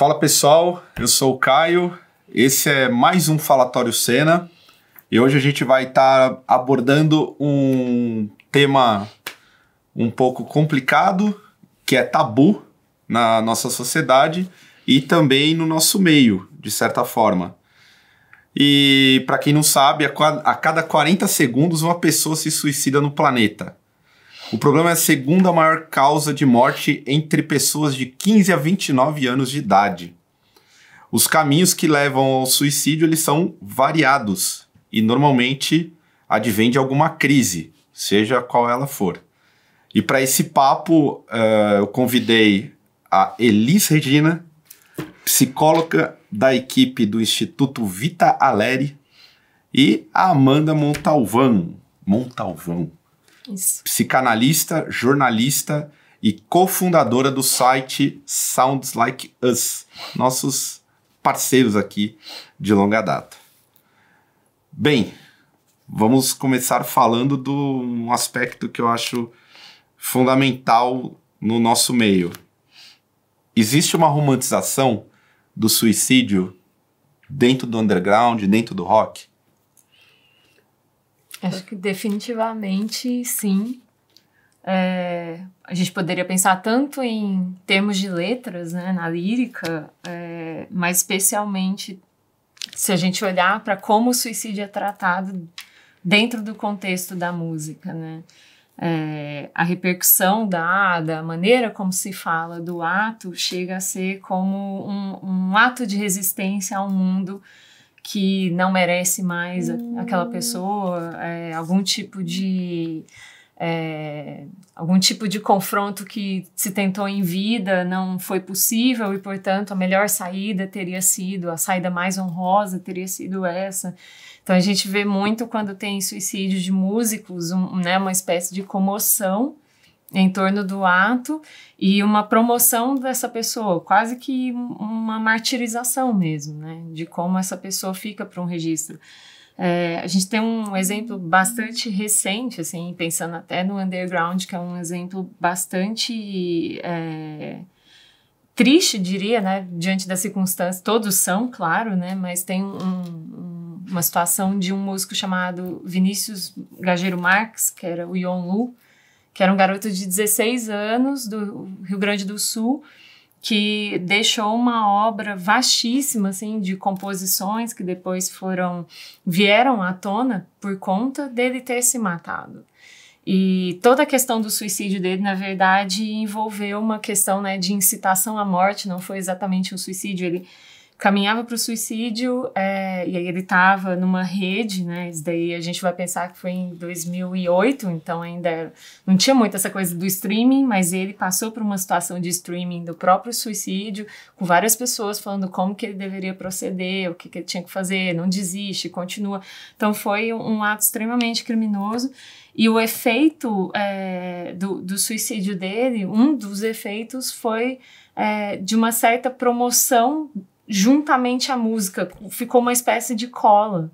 Fala pessoal, eu sou o Caio, esse é mais um Falatório Cena e hoje a gente vai estar tá abordando um tema um pouco complicado que é tabu na nossa sociedade e também no nosso meio, de certa forma. E para quem não sabe, a cada 40 segundos uma pessoa se suicida no planeta. O problema é a segunda maior causa de morte entre pessoas de 15 a 29 anos de idade. Os caminhos que levam ao suicídio eles são variados e normalmente advém de alguma crise, seja qual ela for. E para esse papo, uh, eu convidei a Elis Regina, psicóloga da equipe do Instituto Vita Aleri, e a Amanda Montalvão. Montalvão. Isso. Psicanalista, jornalista e cofundadora do site Sounds Like Us, nossos parceiros aqui de longa data. Bem, vamos começar falando de um aspecto que eu acho fundamental no nosso meio. Existe uma romantização do suicídio dentro do underground, dentro do rock? Acho que definitivamente sim. É, a gente poderia pensar tanto em termos de letras, né, na lírica, é, mas especialmente se a gente olhar para como o suicídio é tratado dentro do contexto da música, né? É, a repercussão dada, a maneira como se fala do ato chega a ser como um, um ato de resistência ao mundo que não merece mais hum. aquela pessoa, é, algum tipo de é, algum tipo de confronto que se tentou em vida não foi possível e, portanto, a melhor saída teria sido, a saída mais honrosa teria sido essa. Então, a gente vê muito quando tem suicídio de músicos, um, né, uma espécie de comoção em torno do ato e uma promoção dessa pessoa, quase que uma martirização mesmo, né? De como essa pessoa fica para um registro. É, a gente tem um exemplo bastante recente, assim, pensando até no underground, que é um exemplo bastante é, triste, diria, né? Diante das circunstâncias, todos são, claro, né? Mas tem um, um, uma situação de um músico chamado Vinícius Gageiro Marx, que era o Yon Lu, que era um garoto de 16 anos do Rio Grande do Sul, que deixou uma obra vastíssima assim de composições que depois foram vieram à tona por conta dele ter se matado. E toda a questão do suicídio dele, na verdade, envolveu uma questão né, de incitação à morte, não foi exatamente um suicídio. Ele caminhava para o suicídio é, e aí ele estava numa rede, né? Isso daí a gente vai pensar que foi em 2008, então ainda não tinha muito essa coisa do streaming, mas ele passou por uma situação de streaming do próprio suicídio, com várias pessoas falando como que ele deveria proceder, o que, que ele tinha que fazer, não desiste, continua. Então foi um ato extremamente criminoso. E o efeito é, do, do suicídio dele, um dos efeitos foi é, de uma certa promoção juntamente à música, ficou uma espécie de cola.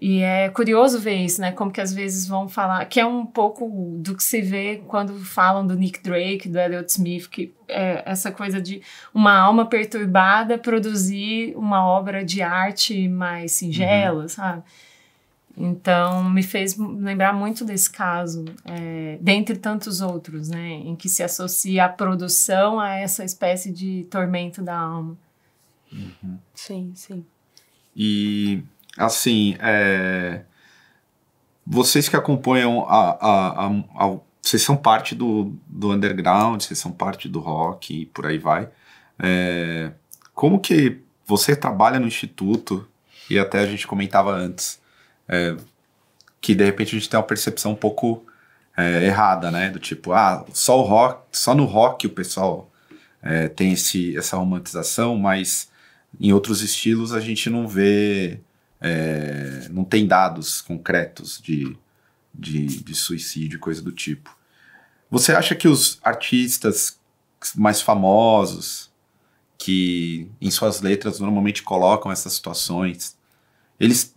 E é curioso ver isso, né? Como que às vezes vão falar, que é um pouco do que se vê quando falam do Nick Drake, do Elliott Smith, que é essa coisa de uma alma perturbada produzir uma obra de arte mais singela, uhum. sabe? Então me fez lembrar muito desse caso, é, dentre tantos outros, né? Em que se associa a produção a essa espécie de tormento da alma. Uhum. Sim, sim. E, assim, é... vocês que acompanham a, a, a, a, Vocês são parte do, do underground, vocês são parte do rock e por aí vai. É... Como que você trabalha no Instituto, e até a gente comentava antes, é... que de repente a gente tem uma percepção um pouco é, errada, né? Do tipo, ah, só, o rock, só no rock o pessoal é, tem esse, essa romantização, mas em outros estilos a gente não vê, é, não tem dados concretos de, de, de suicídio, coisa do tipo. Você acha que os artistas mais famosos, que em suas letras normalmente colocam essas situações, eles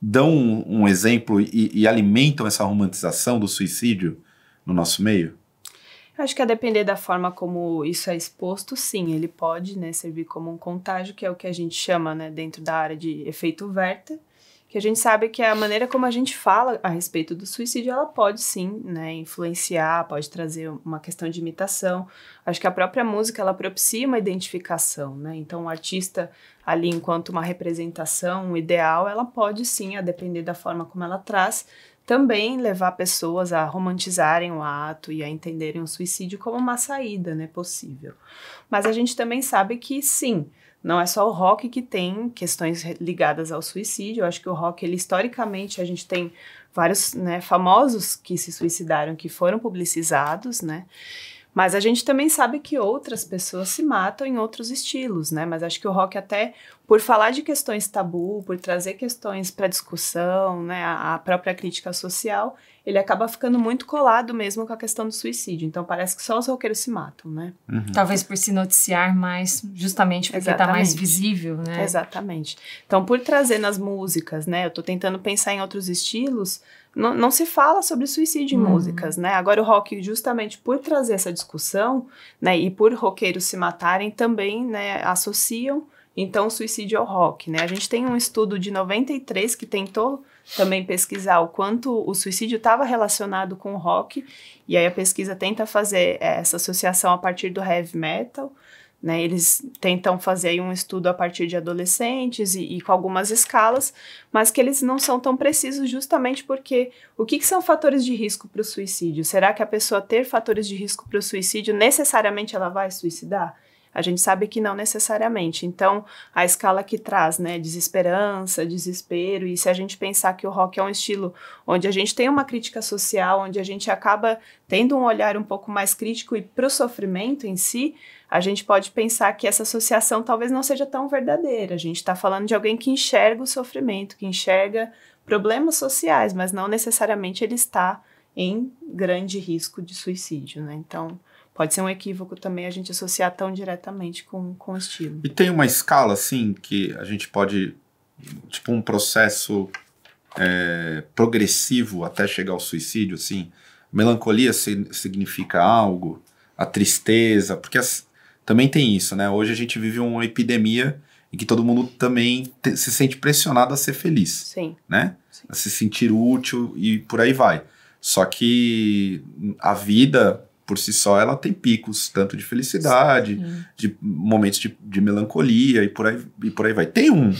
dão um, um exemplo e, e, alimentam essa romantização do suicídio no nosso meio? Acho que a depender da forma como isso é exposto, sim, ele pode né, servir como um contágio, que é o que a gente chama né, dentro da área de efeito Werther, que a gente sabe que a maneira como a gente fala a respeito do suicídio, ela pode sim né, influenciar, pode trazer uma questão de imitação. Acho que a própria música, ela propicia uma identificação, né? Então, o artista ali, enquanto uma representação, um ideal, ela pode sim, a depender da forma como ela traz, também levar pessoas a romantizarem o ato e a entenderem o suicídio como uma saída né, possível. Mas a gente também sabe que sim, não é só o rock que tem questões ligadas ao suicídio. Eu acho que o rock, ele historicamente, a gente tem vários né, famosos que se suicidaram que foram publicizados, né? Mas a gente também sabe que outras pessoas se matam em outros estilos, né? Mas acho que o rock até por falar de questões tabu, por trazer questões para discussão, né, a própria crítica social, ele acaba ficando muito colado mesmo com a questão do suicídio. Então parece que só os roqueiros se matam, né? Uhum. Talvez por se noticiar mais, justamente porque está mais visível, né? Exatamente. Então por trazer nas músicas, né, eu estou tentando pensar em outros estilos, não, se fala sobre suicídio em hum. músicas, né? Agora o rock, justamente por trazer essa discussão, né, e por roqueiros se matarem, também, né, associam então o suicídio ao rock, né? A gente tem um estudo de 93 que tentou também pesquisar o quanto o suicídio estava relacionado com o rock, e aí a pesquisa tenta fazer é, essa associação a partir do heavy metal, né? Eles tentam fazer um estudo a partir de adolescentes e, e, com algumas escalas, mas que eles não são tão precisos justamente porque o que, que são fatores de risco para o suicídio? Será que a pessoa ter fatores de risco para o suicídio necessariamente ela vai suicidar? A gente sabe que não necessariamente. Então, a escala que traz, né, desesperança, desespero, e se a gente pensar que o rock é um estilo onde a gente tem uma crítica social, onde a gente acaba tendo um olhar um pouco mais crítico e para o sofrimento em si, a gente pode pensar que essa associação talvez não seja tão verdadeira. A gente está falando de alguém que enxerga o sofrimento, que enxerga problemas sociais, mas não necessariamente ele está em grande risco de suicídio, né? Então, pode ser um equívoco também a gente associar tão diretamente com, com o estilo. E tem uma escala, assim, que a gente pode, tipo, um processo é, progressivo até chegar ao suicídio, assim? Melancolia significa algo? A tristeza? Porque as, também tem isso, né? Hoje a gente vive uma epidemia em que todo mundo também te, se sente pressionado a ser feliz. Sim. Né? Sim. A se sentir útil e por aí vai. Só que a vida por si só ela tem picos tanto de felicidade, Sim. de momentos de, de melancolia e por aí e por aí vai. Tem um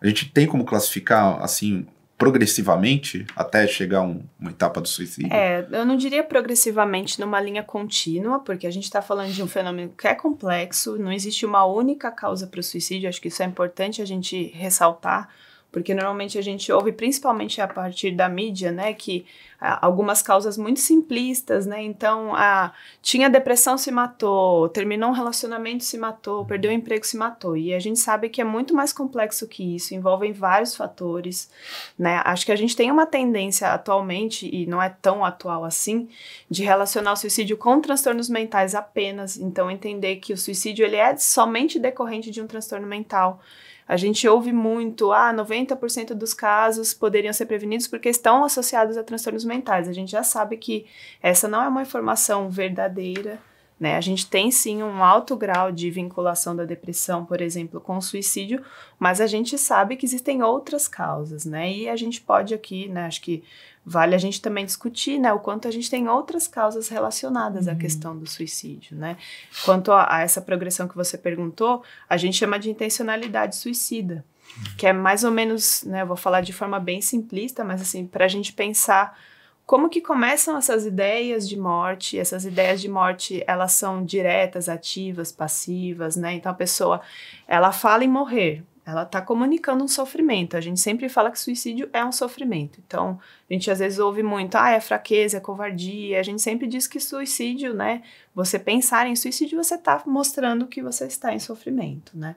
a gente tem como classificar assim progressivamente até chegar a um, uma etapa do suicídio? É, eu não diria progressivamente numa linha contínua, porque a gente está falando de um fenômeno que é complexo, não existe uma única causa para o suicídio, acho que isso é importante a gente ressaltar porque normalmente a gente ouve, principalmente a partir da mídia, né, que ah, algumas causas muito simplistas, né? Então, a, ah, tinha depressão, se matou, terminou um relacionamento, se matou, perdeu o emprego, se matou. E a gente sabe que é muito mais complexo que isso, envolvem vários fatores, né? Acho que a gente tem uma tendência atualmente, e não é tão atual assim, de relacionar o suicídio com transtornos mentais apenas. Então, entender que o suicídio ele é somente decorrente de um transtorno mental. A gente ouve muito, ah, 90% dos casos poderiam ser prevenidos porque estão associados a transtornos mentais. A gente já sabe que essa não é uma informação verdadeira. Né? A gente tem sim um alto grau de vinculação da depressão, por exemplo, com o suicídio, mas a gente sabe que existem outras causas, né? E a gente pode aqui, né? Acho que Vale a gente também discutir, né, o quanto a gente tem outras causas relacionadas uhum. à questão do suicídio, né? Quanto a, a, essa progressão que você perguntou, a gente chama de intencionalidade suicida, uhum. que é mais ou menos, né, vou falar de forma bem simplista, mas assim, para a gente pensar como que começam essas ideias de morte? Essas ideias de morte, elas são diretas, ativas, passivas, né? Então a pessoa, ela fala em morrer, ela está comunicando um sofrimento. A gente sempre fala que suicídio é um sofrimento. Então, a gente às vezes ouve muito, ah, é fraqueza, é covardia. A gente sempre diz que suicídio, né? Você pensar em suicídio, você está mostrando que você está em sofrimento, né?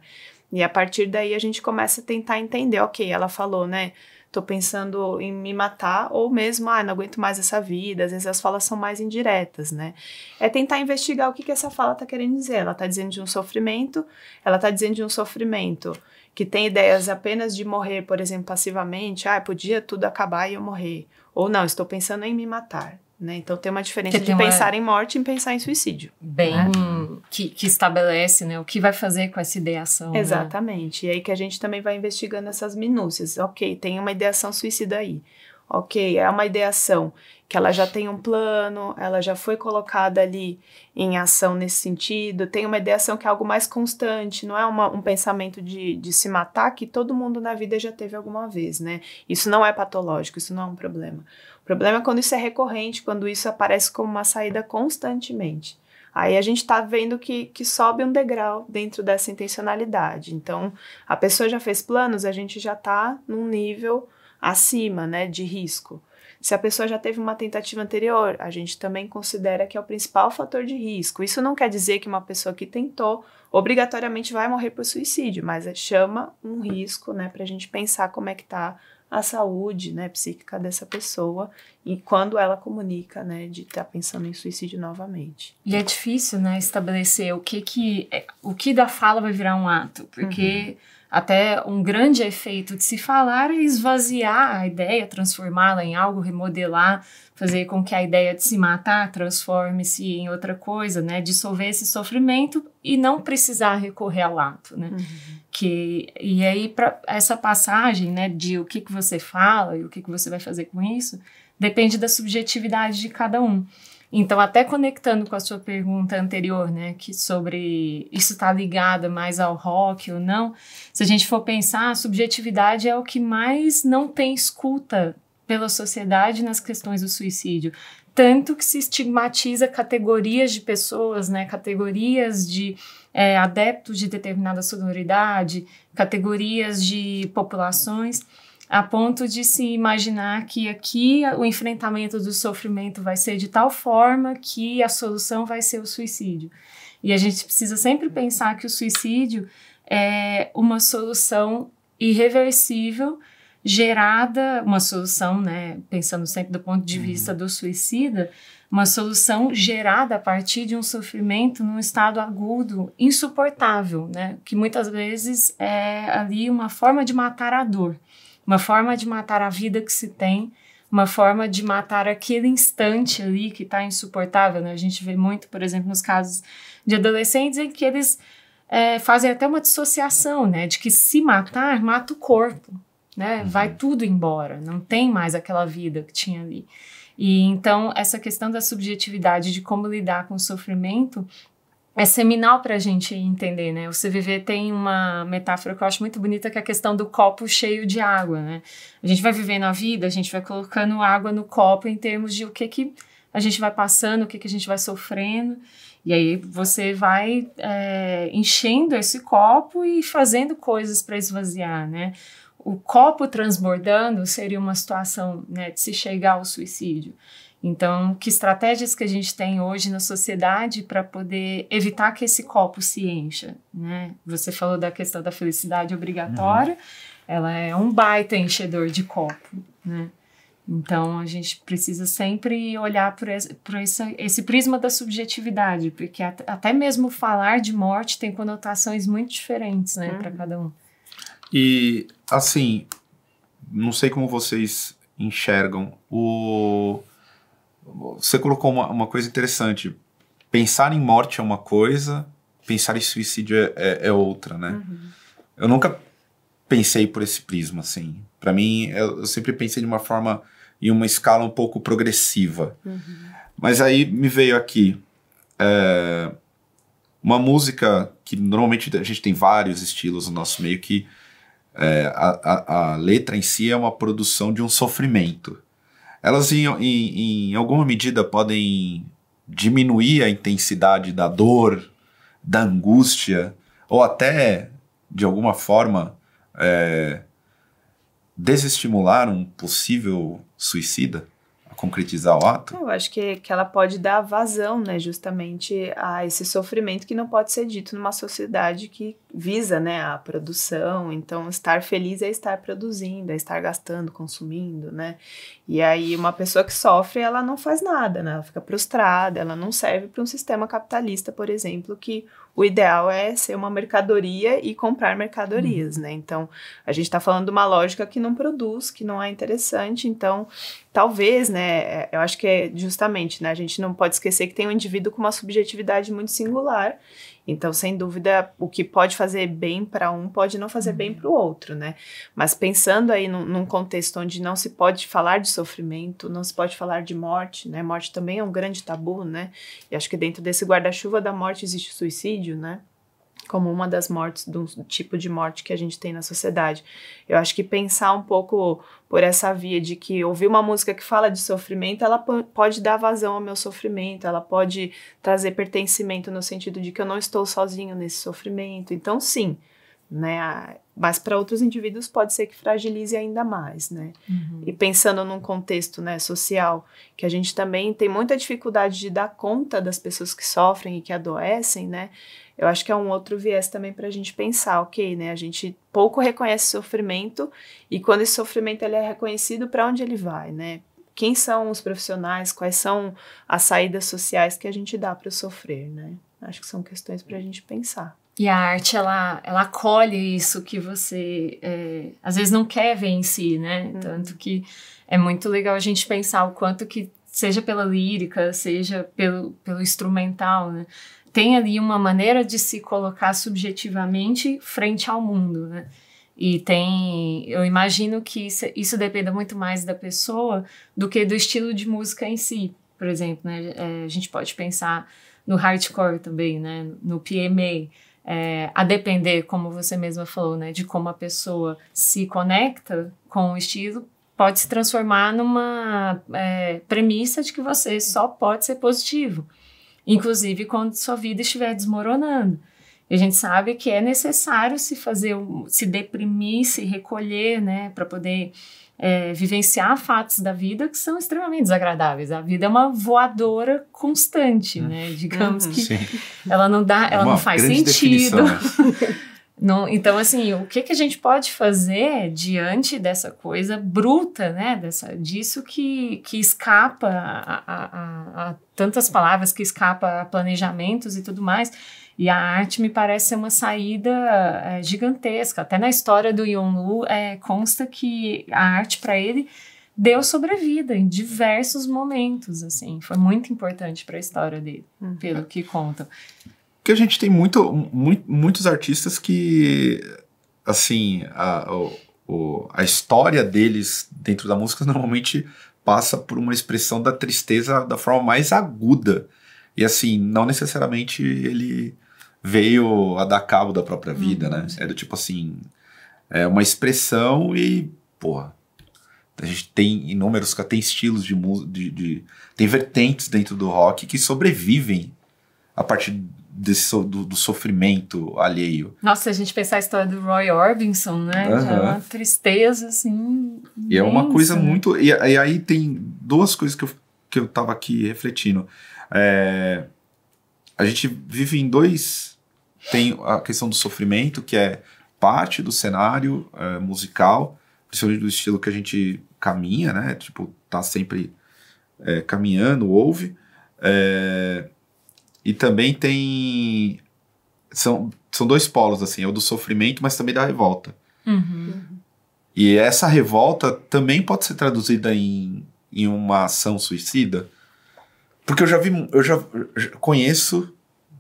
E a partir daí a gente começa a tentar entender, ok, ela falou, né? Tô pensando em me matar, ou mesmo, ah, não aguento mais essa vida. Às vezes as falas são mais indiretas, né? É tentar investigar o que, que essa fala tá querendo dizer. Ela tá dizendo de um sofrimento, ela tá dizendo de um sofrimento que tem ideias apenas de morrer, por exemplo, passivamente, ah, podia tudo acabar e eu morrer. Ou não, estou pensando em me matar. Né? Então tem uma diferença tem de pensar em morte e pensar em suicídio. Bem, né? que, que, estabelece né, o que vai fazer com essa ideação. Né? Exatamente. Né? E aí que a gente também vai investigando essas minúcias. Ok, tem uma ideação suicida aí ok? É uma ideação que ela já tem um plano, ela já foi colocada ali em ação nesse sentido, tem uma ideação que é algo mais constante, não é uma, um pensamento de, de se matar que todo mundo na vida já teve alguma vez, né? Isso não é patológico, isso não é um problema. O problema é quando isso é recorrente, quando isso aparece como uma saída constantemente. Aí a gente está vendo que, que sobe um degrau dentro dessa intencionalidade. Então, a pessoa já fez planos, a gente já está num nível acima né, de risco. Se a pessoa já teve uma tentativa anterior, a gente também considera que é o principal fator de risco. Isso não quer dizer que uma pessoa que tentou obrigatoriamente vai morrer por suicídio, mas é, chama um risco né, para a gente pensar como é que está a saúde né, psíquica dessa pessoa e quando ela comunica né, de estar tá pensando em suicídio novamente. E é difícil né, estabelecer o que, que é, o que da fala vai virar um ato, porque... Uhum até um grande efeito de se falar é esvaziar a ideia, transformá-la em algo, remodelar, fazer com que a ideia de se matar transforme-se em outra coisa, né? Dissolver esse sofrimento e não precisar recorrer ao ato, né? Uhum. Que, e aí, pra, essa passagem, né, de o que, que você fala e o que, que você vai fazer com isso, depende da subjetividade de cada um. Então, até conectando com a sua pergunta anterior, né, que sobre isso está ligado mais ao rock ou não, se a gente for pensar, a subjetividade é o que mais não tem escuta pela sociedade nas questões do suicídio. Tanto que se estigmatiza categorias de pessoas, né, categorias de é, adeptos de determinada sonoridade, categorias de populações a ponto de se imaginar que aqui o enfrentamento do sofrimento vai ser de tal forma que a solução vai ser o suicídio. E a gente precisa sempre pensar que o suicídio é uma solução irreversível gerada, uma solução, né, pensando sempre do ponto de uhum. vista do suicida, uma solução gerada a partir de um sofrimento num estado agudo, insuportável, né, que muitas vezes é ali uma forma de matar a dor uma forma de matar a vida que se tem, uma forma de matar aquele instante ali que está insuportável. Né? A gente vê muito, por exemplo, nos casos de adolescentes em que eles é, fazem até uma dissociação, né? De que se matar, mata o corpo, né? Uhum. Vai tudo embora, não tem mais aquela vida que tinha ali. E então, essa questão da subjetividade, de como lidar com o sofrimento, é seminal para a gente entender, né? O CVV tem uma metáfora que eu acho muito bonita, que é a questão do copo cheio de água, né? A gente vai vivendo a vida, a gente vai colocando água no copo em termos de o que, que a gente vai passando, o que, que a gente vai sofrendo. E aí você vai é, enchendo esse copo e fazendo coisas para esvaziar, né? O copo transbordando seria uma situação né, de se chegar ao suicídio. Então, que estratégias que a gente tem hoje na sociedade para poder evitar que esse copo se encha, né? Você falou da questão da felicidade obrigatória, uhum. ela é um baita enchedor de copo, né? Então, a gente precisa sempre olhar por esse, esse, prisma da subjetividade, porque até mesmo falar de morte tem conotações muito diferentes, né, uhum. para cada um. E, assim, não sei como vocês enxergam o você colocou uma, uma coisa interessante. Pensar em morte é uma coisa, pensar em suicídio é, é, é outra, né? Uhum. Eu nunca pensei por esse prisma, assim. Para mim, eu, eu, sempre pensei de uma forma, em uma escala um pouco progressiva. Uhum. Mas aí me veio aqui é, uma música que normalmente a gente tem vários estilos no nosso meio que é, a, a, a, letra em si é uma produção de um sofrimento elas em, em, em alguma medida podem diminuir a intensidade da dor, da angústia, ou até, de alguma forma, é, desestimular um possível suicida? concretizar o ato? Eu acho que, que ela pode dar vazão, né, justamente a esse sofrimento que não pode ser dito numa sociedade que visa, né, a produção. Então, estar feliz é estar produzindo, é estar gastando, consumindo, né? E aí uma pessoa que sofre, ela não faz nada, né? Ela fica prostrada, ela não serve para um sistema capitalista, por exemplo, que o ideal é ser uma mercadoria e comprar mercadorias, uhum. né? Então, a gente está falando de uma lógica que não produz, que não é interessante. Então, talvez, né? É, eu acho que é justamente, né? A gente não pode esquecer que tem um indivíduo com uma subjetividade muito singular então, sem dúvida, o que pode fazer bem para um pode não fazer uhum. bem para o outro, né? Mas pensando aí num, num, contexto onde não se pode falar de sofrimento, não se pode falar de morte, né? Morte também é um grande tabu, né? E acho que dentro desse guarda-chuva da morte existe o suicídio, né? Como uma das mortes, do tipo de morte que a gente tem na sociedade. Eu acho que pensar um pouco por essa via de que ouvir uma música que fala de sofrimento, ela pode dar vazão ao meu sofrimento, ela pode trazer pertencimento no sentido de que eu não estou sozinho nesse sofrimento. Então, sim, né? Mas para outros indivíduos pode ser que fragilize ainda mais, né? Uhum. E pensando num contexto né, social, que a gente também tem muita dificuldade de dar conta das pessoas que sofrem e que adoecem, né? Eu acho que é um outro viés também para a gente pensar, ok, né? A gente pouco reconhece sofrimento e quando esse sofrimento ele é reconhecido, para onde ele vai, né? Quem são os profissionais? Quais são as saídas sociais que a gente dá para sofrer, né? Acho que são questões para a gente pensar. E a arte, ela, ela acolhe isso que você, é, às vezes, não quer ver em si, né? Uhum. Tanto que é muito legal a gente pensar o quanto que, seja pela lírica, seja pelo, pelo instrumental, né? Tem ali uma maneira de se colocar subjetivamente frente ao mundo, né? E tem. Eu imagino que isso, isso dependa muito mais da pessoa do que do estilo de música em si. Por exemplo, né? É, a gente pode pensar no hardcore também, né? No PMA é, a depender, como você mesma falou, né, de como a pessoa se conecta com o estilo, pode se transformar numa é, premissa de que você só pode ser positivo, inclusive quando sua vida estiver desmoronando. E a gente sabe que é necessário se fazer, se deprimir, se recolher, né, para poder é, vivenciar fatos da vida que são extremamente desagradáveis. A vida é uma voadora constante, né? Uhum. Digamos uhum. que sim. ela não dá, ela uma não faz sentido. Né? não, então, assim, o que, que a gente pode fazer diante dessa coisa bruta, né? Dessa, disso que, que escapa a, a, a, a tantas palavras, que escapa a planejamentos e tudo mais e a arte me parece ser uma saída é, gigantesca. Até na história do Yonlu é, eh, consta que a arte para ele deu sobrevida em diversos momentos, assim, foi muito importante para a história dele, uhum. pelo que contam. Porque a gente tem muito, muito muitos artistas que, assim, a, o, a história deles dentro da música normalmente passa por uma expressão da tristeza da forma mais aguda. E assim, não necessariamente ele veio a dar cabo da própria vida, uhum. né? É do tipo assim, é uma expressão e, porra, a gente tem inúmeros, tem estilos de música, de, de, tem vertentes dentro do rock que sobrevivem a partir desse, do, do, sofrimento alheio. Nossa, se a gente pensar a história do Roy Orbison, né? Uhum. Já é uma tristeza, assim. E imensa, é uma coisa né? muito. E, e, aí tem duas coisas que eu, que eu tava aqui refletindo. É, a gente vive em dois tem a questão do sofrimento, que é parte do cenário é, musical, principalmente do estilo que a gente caminha, né? Tipo, tá sempre é, caminhando, ouve. É, e também tem. São, são dois polos, assim, é o do sofrimento, mas também da revolta. Uhum. E essa revolta também pode ser traduzida em, em uma ação suicida. Porque eu já vi, eu já, já conheço,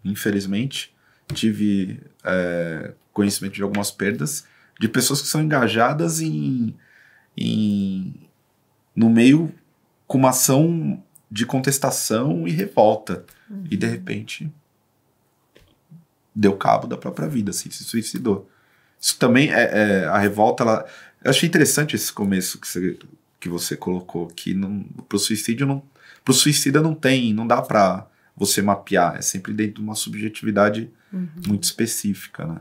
infelizmente, tive é, conhecimento de algumas perdas de pessoas que são engajadas em, em no meio com uma ação de contestação e revolta uhum. e de uhum. repente deu cabo da própria vida, assim, se suicidou. Isso também é, é a revolta. Ela, eu achei interessante esse começo que você, que você colocou que não, pro suicídio não, pro suicida não tem, não dá para você mapear, é sempre dentro de uma subjetividade uhum. muito específica, né?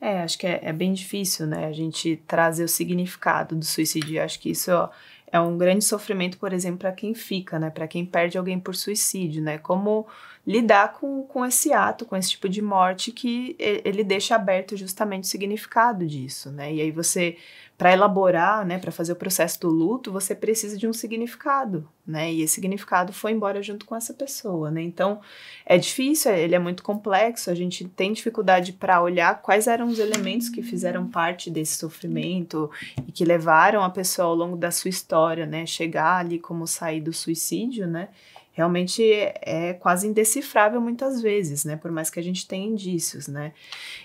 É, acho que é, é, bem difícil, né? A gente trazer o significado do suicídio. Acho que isso ó, é um grande sofrimento, por exemplo, para quem fica, né? Para quem perde alguém por suicídio, né? Como lidar com, com esse ato, com esse tipo de morte que ele deixa aberto justamente o significado disso, né? E aí você, para elaborar, né, para fazer o processo do luto, você precisa de um significado, né? E esse significado foi embora junto com essa pessoa, né? Então, é difícil, é, ele é muito complexo, a gente tem dificuldade para olhar quais eram os elementos que fizeram parte desse sofrimento e que levaram a pessoa ao longo da sua história, né, chegar ali como sair do suicídio, né? realmente é, é quase indecifrável muitas vezes, né? Por mais que a gente tenha indícios, né?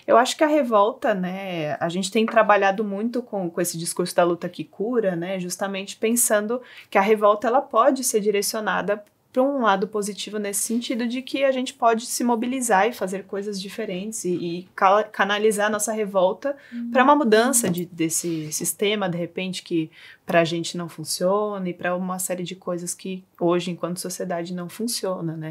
Eu acho que a revolta, né? A gente tem trabalhado muito com, com esse discurso da luta que cura, né? Justamente pensando que a revolta ela pode ser direcionada para um lado positivo nesse sentido de que a gente pode se mobilizar e fazer coisas diferentes e, e canalizar nossa revolta uhum. para uma mudança de, desse sistema de repente que para a gente não funciona e para uma série de coisas que hoje, enquanto sociedade, não funciona, né?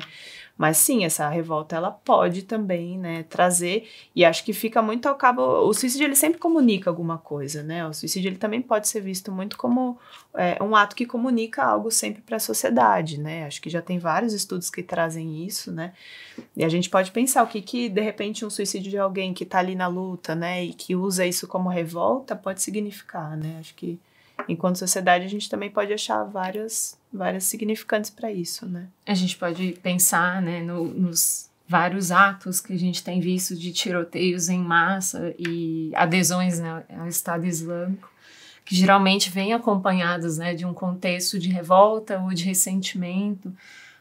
Mas sim, essa revolta ela pode também, né, trazer e acho que fica muito ao cabo. O suicídio ele sempre comunica alguma coisa, né? O suicídio ele também pode ser visto muito como é, um ato que comunica algo sempre para a sociedade, né? Acho que já tem vários estudos que trazem isso, né? E a gente pode pensar o que que de repente um suicídio de alguém que está ali na luta, né, e que usa isso como revolta pode significar, né? Acho que enquanto sociedade, a gente também pode achar várias, várias significantes para isso, né? A gente pode pensar né, no, nos vários atos que a gente tem visto de tiroteios em massa e adesões né, ao Estado Islâmico, que geralmente vêm acompanhados né, de um contexto de revolta ou de ressentimento,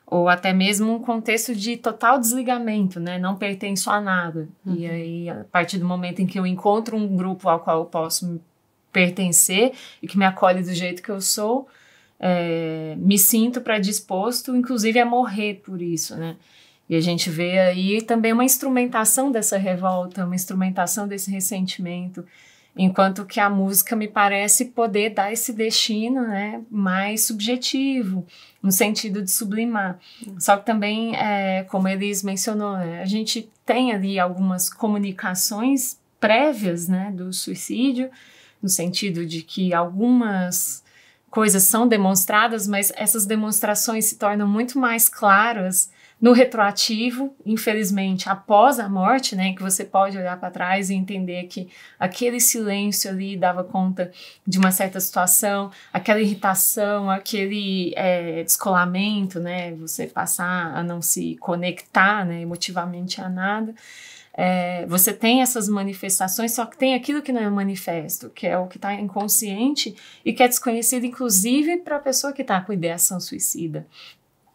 ou até mesmo um contexto de total desligamento, né? Não pertenço a nada. Uhum. E aí, a partir do momento em que eu encontro um grupo ao qual eu posso pertencer e que me acolhe do jeito que eu sou, é, me sinto predisposto, inclusive, a morrer por isso, né? E a gente vê aí também uma instrumentação dessa revolta, uma instrumentação desse ressentimento, enquanto que a música me parece poder dar esse destino né, mais subjetivo, no sentido de sublimar. Só que também, é, como Elis mencionou, né, a gente tem ali algumas comunicações prévias né, do suicídio, no sentido de que algumas coisas são demonstradas, mas essas demonstrações se tornam muito mais claras no retroativo, infelizmente, após a morte, né, que você pode olhar para trás e entender que aquele silêncio ali dava conta de uma certa situação, aquela irritação, aquele é, descolamento, né, você passar a não se conectar, né, emotivamente a nada. É, você tem essas manifestações, só que tem aquilo que não é manifesto, que é o que está inconsciente e que é desconhecido, inclusive, para a pessoa que está com ideação suicida.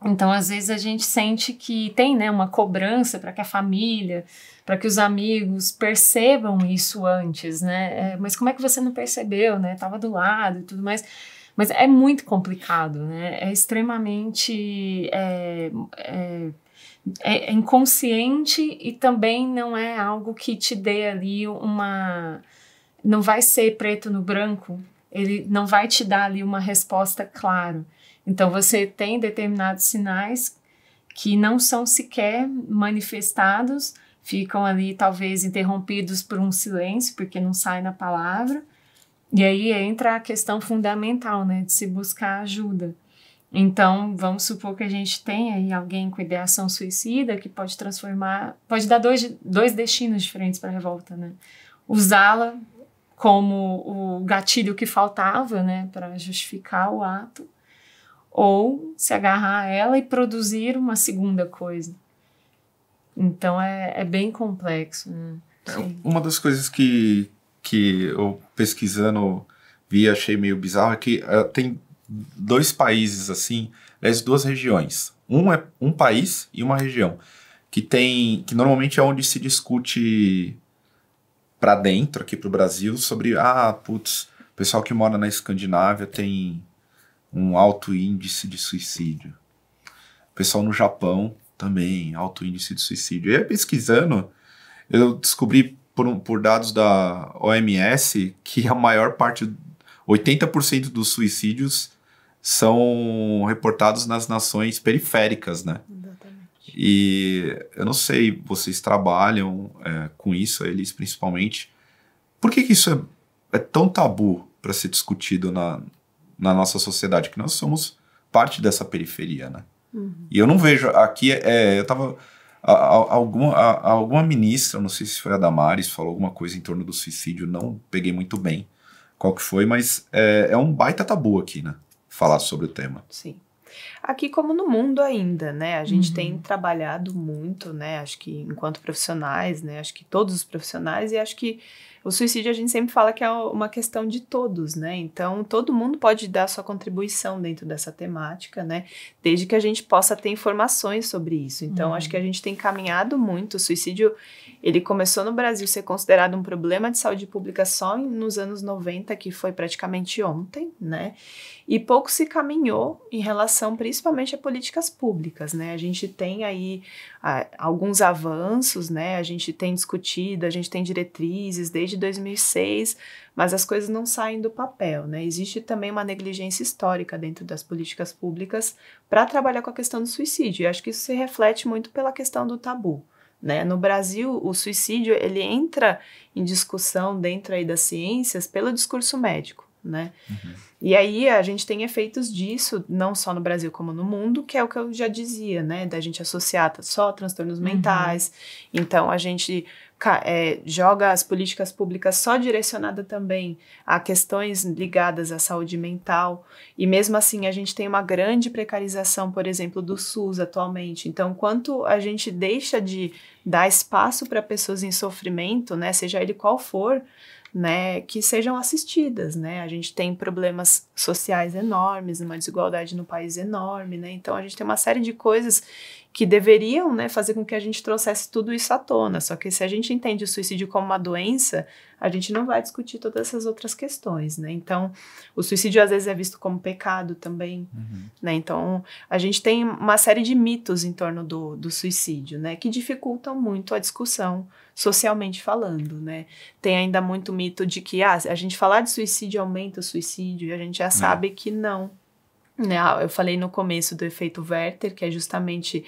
Então, às vezes, a gente sente que tem né, uma cobrança para que a família, para que os amigos percebam isso antes, né? É, mas como é que você não percebeu, né? Tava do lado e tudo mais. Mas é muito complicado, né? É extremamente é, é, é, é inconsciente e também não é algo que te dê ali uma. Não vai ser preto no branco, ele não vai te dar ali uma resposta clara. Então você tem determinados sinais que não são sequer manifestados, ficam ali talvez interrompidos por um silêncio, porque não sai na palavra. E aí entra a questão fundamental, né, de se buscar ajuda. Então, vamos supor que a gente tenha alguém com ideação suicida que pode transformar, pode dar dois, dois destinos diferentes para a revolta, né? Usá-la como o gatilho que faltava, né, para justificar o ato, ou se agarrar a ela e produzir uma segunda coisa. Então, é, é bem complexo, né? É, uma das coisas que, que eu pesquisando vi achei meio bizarro é que uh, tem dois países assim, aliás, duas regiões. Um é um país e uma região que tem que normalmente é onde se discute para dentro aqui para o Brasil sobre ah, putz, o pessoal que mora na Escandinávia tem um alto índice de suicídio. O pessoal no Japão também, alto índice de suicídio. E pesquisando, eu descobri por, por dados da OMS que a maior parte, 80% dos suicídios são reportados nas nações periféricas, né? Exatamente. E eu não sei, vocês trabalham é, com isso, eles principalmente. Por que, que isso é, é tão tabu para ser discutido na, na nossa sociedade? Que nós somos parte dessa periferia, né? Uhum. E eu não vejo aqui. É, é, eu tava. A, a, alguma, a, alguma ministra, não sei se foi a Damares, falou alguma coisa em torno do suicídio, não peguei muito bem qual que foi, mas é, é um baita tabu aqui, né? falar sobre o tema. Sim. Aqui como no mundo ainda, né? A gente uhum. tem trabalhado muito, né? Acho que enquanto profissionais, né? Acho que todos os profissionais e acho que o suicídio a gente sempre fala que é uma questão de todos, né? Então todo mundo pode dar sua contribuição dentro dessa temática, né? Desde que a gente possa ter informações sobre isso. Então uhum. acho que a uhum. gente tem caminhado muito. O suicídio ele começou no Brasil a ser considerado um problema de saúde pública só nos anos 90, que foi praticamente ontem, né? E pouco se caminhou em relação principalmente a políticas públicas, né? A gente tem aí a, alguns avanços, né? A gente tem discutido, a gente tem diretrizes desde 2006, mas as coisas não saem do papel, né? Existe também uma negligência histórica dentro das políticas públicas para trabalhar com a questão do suicídio. E acho que isso se reflete muito pela questão do tabu. Né? No Brasil, o suicídio ele entra em discussão dentro aí das ciências pelo discurso médico né? Uhum. E aí a gente tem efeitos disso, não só no Brasil como no mundo, que é o que eu já dizia, né? Da gente associar só transtornos uhum. mentais. Então a gente é, joga as políticas públicas só direcionada também a questões ligadas à saúde mental. E mesmo assim a gente tem uma grande precarização, por exemplo, do SUS atualmente. Então, quanto a gente deixa de dar espaço para pessoas em sofrimento, né? Seja ele qual for né, que sejam assistidas, né? A gente tem problemas sociais enormes, uma desigualdade no país enorme, né? Então a gente tem uma série de coisas que deveriam né, fazer com que a gente trouxesse tudo isso à tona. Só que se a gente entende o suicídio como uma doença, a gente não vai discutir todas essas outras questões, né? Então, o suicídio às vezes é visto como pecado também, uhum. né? Então, a gente tem uma série de mitos em torno do, do suicídio, né? Que dificultam muito a discussão socialmente falando, né? Tem ainda muito mito de que ah, a gente falar de suicídio aumenta o suicídio e a gente já é. sabe é. que não, né, ah, eu falei no começo do efeito Werther, que é justamente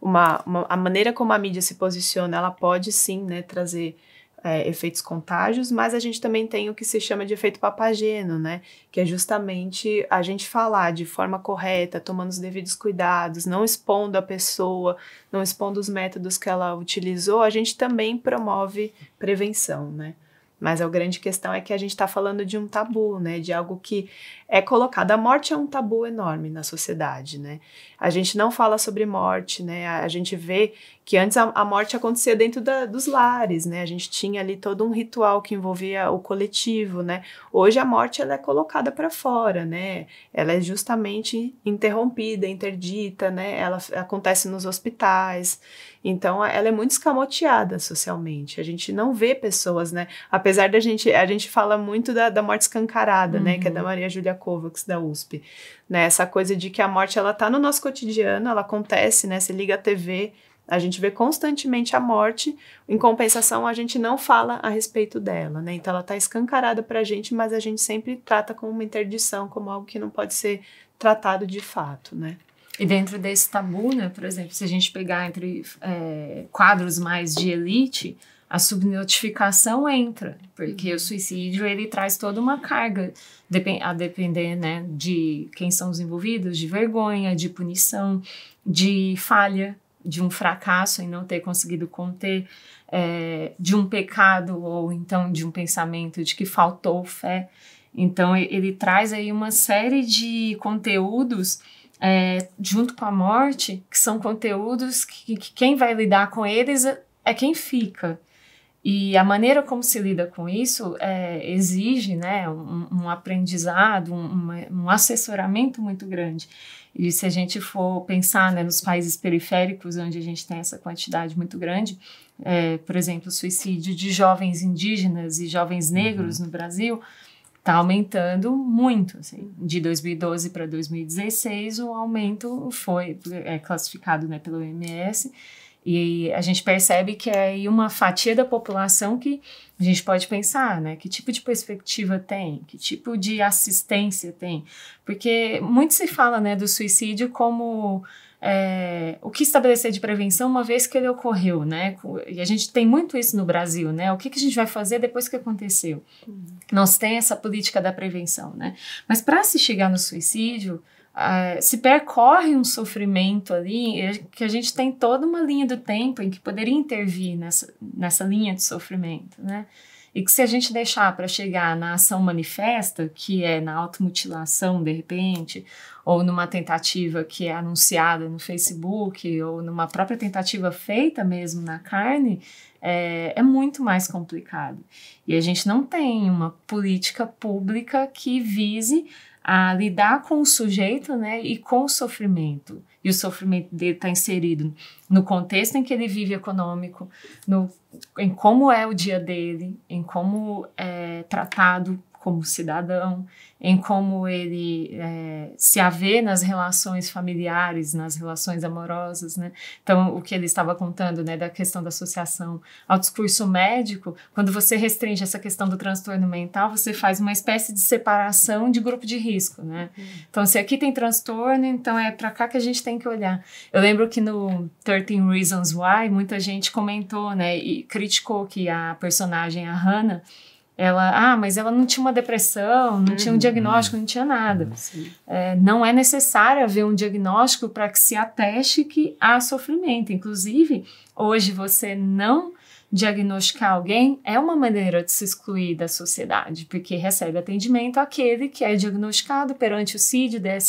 uma, uma a maneira como a mídia se posiciona, ela pode sim né, trazer é, efeitos contágios, mas a gente também tem o que se chama de efeito papageno, né? Que é justamente a gente falar de forma correta, tomando os devidos cuidados, não expondo a pessoa, não expondo os métodos que ela utilizou, a gente também promove prevenção, né? Mas a grande questão é que a gente está falando de um tabu, né? De algo que é colocado. A morte é um tabu enorme na sociedade, né? A gente não fala sobre morte, né? A gente vê que antes a, a morte acontecia dentro da, dos lares, né? A gente tinha ali todo um ritual que envolvia o coletivo, né? Hoje a morte ela é colocada para fora, né? Ela é justamente interrompida, interdita, né? Ela acontece nos hospitais. Então ela é muito escamoteada socialmente. A gente não vê pessoas, né? Apesar da gente, a gente fala muito da, da morte escancarada, uhum. né? Que é da uhum. Maria Júlia Kovacs da USP, né? Essa coisa de que a morte ela tá no nosso cotidiano, ela acontece, né? Você liga a TV, a gente vê constantemente a morte, em compensação, a gente não fala a respeito dela, né? Então ela está escancarada para a gente, mas a gente sempre trata como uma interdição, como algo que não pode ser tratado de fato, né? E dentro desse tabu, né, por exemplo, se a gente pegar entre é, quadros mais de elite, a subnotificação entra, porque uhum. o suicídio ele traz toda uma carga, a depender né, de quem são os envolvidos, de vergonha, de punição, de falha, de um fracasso em não ter conseguido conter, é, de um pecado ou então de um pensamento de que faltou fé. Então ele traz aí uma série de conteúdos é, junto com a morte, que são conteúdos que, que quem vai lidar com eles é, é quem fica. E a maneira como se lida com isso é, exige né, um, um aprendizado, um, um, assessoramento muito grande. E se a gente for pensar né, nos países periféricos, onde a gente tem essa quantidade muito grande, é, por exemplo, o suicídio de jovens indígenas e jovens uhum. negros no Brasil está aumentando muito. Assim. De 2012 para 2016, o aumento foi é, classificado né, pelo OMS e a gente percebe que é aí uma fatia da população que a gente pode pensar, né? Que tipo de perspectiva tem? Que tipo de assistência tem? Porque muito se fala, né, do suicídio como é, o que estabelecer de prevenção uma vez que ele ocorreu, né? E a gente tem muito isso no Brasil, né? O que, que a gente vai fazer depois que aconteceu? Uhum. Nós tem essa política da prevenção, né? Mas para se chegar no suicídio, é, se percorre um sofrimento ali, que a gente tem toda uma linha do tempo em que poderia intervir nessa, nessa linha de sofrimento, né? E que se a gente deixar para chegar na ação manifesta, que é na automutilação de repente, ou numa tentativa que é anunciada no Facebook, ou numa própria tentativa feita mesmo na carne, é, é muito mais complicado. E a gente não tem uma política pública que vise a lidar com o sujeito né, e com o sofrimento. E o sofrimento dele está inserido no contexto em que ele vive econômico, no, em como é o dia dele, em como é tratado como cidadão, em como ele é, se avê nas relações familiares, nas relações amorosas, né? Então, o que ele estava contando, né, da questão da associação ao discurso médico, quando você restringe essa questão do transtorno mental, você faz uma espécie de separação de grupo de risco, né? Uhum. Então, se aqui tem transtorno, então é para cá que a gente tem que olhar. Eu lembro que no 13 Reasons Why, muita gente comentou, né, e criticou que a personagem, a Hannah, ela, ah, mas ela não tinha uma depressão, não tinha um uhum. diagnóstico, não tinha nada. Uhum, é, não é necessário haver um diagnóstico para que se ateste que há sofrimento. Inclusive, hoje você não diagnosticar alguém é uma maneira de se excluir da sociedade, porque recebe atendimento aquele que é diagnosticado perante o CID, DSM,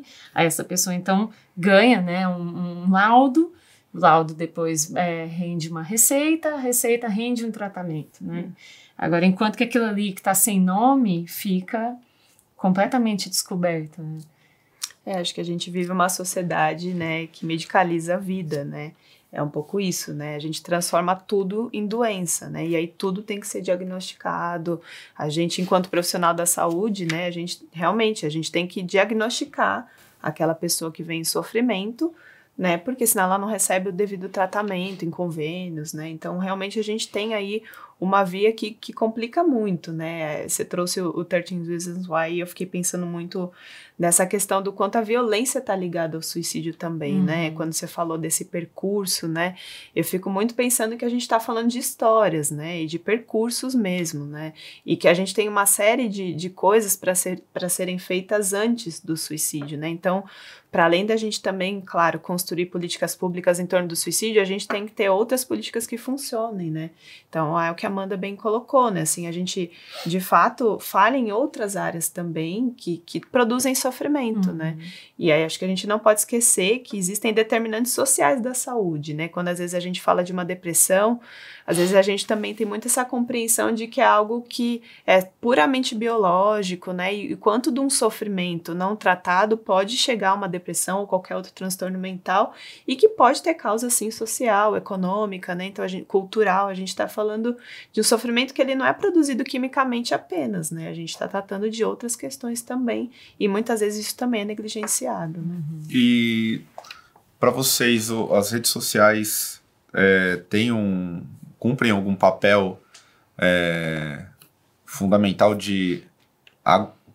Sim. aí essa pessoa então ganha né, um, um laudo, o laudo depois é, rende uma receita, a receita rende um tratamento, né? Hum. Agora, enquanto que aquilo ali que está sem nome fica completamente descoberto. Né? É, acho que a gente vive uma sociedade, né, que medicaliza a vida, né? É um pouco isso, né? A gente transforma tudo em doença, né? E aí tudo tem que ser diagnosticado. A gente, enquanto profissional da saúde, né, a gente realmente, a gente tem que diagnosticar aquela pessoa que vem em sofrimento, né? Porque senão ela não recebe o devido tratamento em convênios, né? Então, realmente a gente tem aí uma via que, que complica muito, né? Você trouxe o, o 13 Reasons Why e eu fiquei pensando muito nessa questão do quanto a violência está ligada ao suicídio também, né? uhum. né? Quando você falou desse percurso, né? Eu fico muito pensando que a gente está falando de histórias, né? E de percursos mesmo, né? E que a gente tem uma série de, de coisas para ser, serem feitas antes do suicídio, né? Então, para além da gente também, claro, construir políticas públicas em torno do suicídio, a gente tem que ter outras políticas que funcionem, né? Então, é o que a Amanda bem colocou, né? Assim, a gente de fato falha em outras áreas também que, que produzem sofrimento, né? uhum. né? E aí acho que a gente não pode esquecer que existem determinantes sociais da saúde, né? Quando às vezes a gente fala de uma depressão, às vezes a gente também tem muito essa compreensão de que é algo que é puramente biológico, né? E, e quanto de um sofrimento não tratado pode chegar a uma depressão ou qualquer outro transtorno mental e que pode ter causa assim social, econômica, né? Então a gente, cultural, a gente está falando de um sofrimento que ele não é produzido quimicamente apenas, né? A gente está tratando de outras questões também e muitas vezes isso também é negligenciado. Né? Uhum. E para vocês, as redes sociais é, têm um, cumprem algum papel é, fundamental de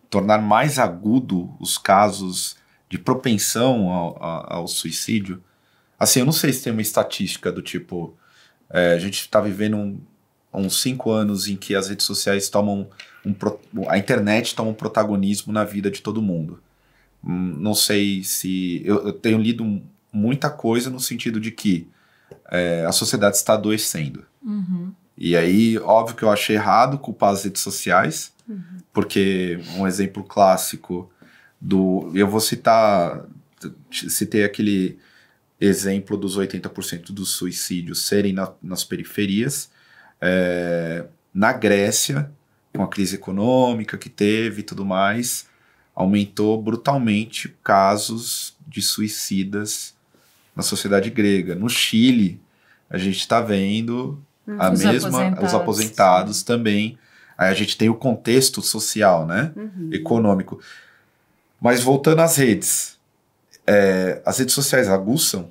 tornar mais agudo os casos de propensão ao, ao, suicídio? Assim, eu não sei se tem uma estatística do tipo. É, a gente está vivendo um, uns cinco anos em que as redes sociais tomam um, a internet toma um protagonismo na vida de todo mundo. Hum, não sei se eu, eu tenho lido muita coisa no sentido de que é, a sociedade está adoecendo. Uhum. E aí, óbvio que eu achei errado culpar as redes sociais, uhum. porque um exemplo clássico do. Eu vou citar. Citei aquele exemplo dos 80% dos suicídios serem na, nas periferias é, na Grécia, com a crise econômica que teve e tudo mais, aumentou brutalmente casos de suicidas na sociedade grega. No Chile, a gente está vendo hum, a os mesma, aposentados. os aposentados também. Aí a gente tem o contexto social, né? Uhum. Econômico. Mas voltando às redes, é, as redes sociais aguçam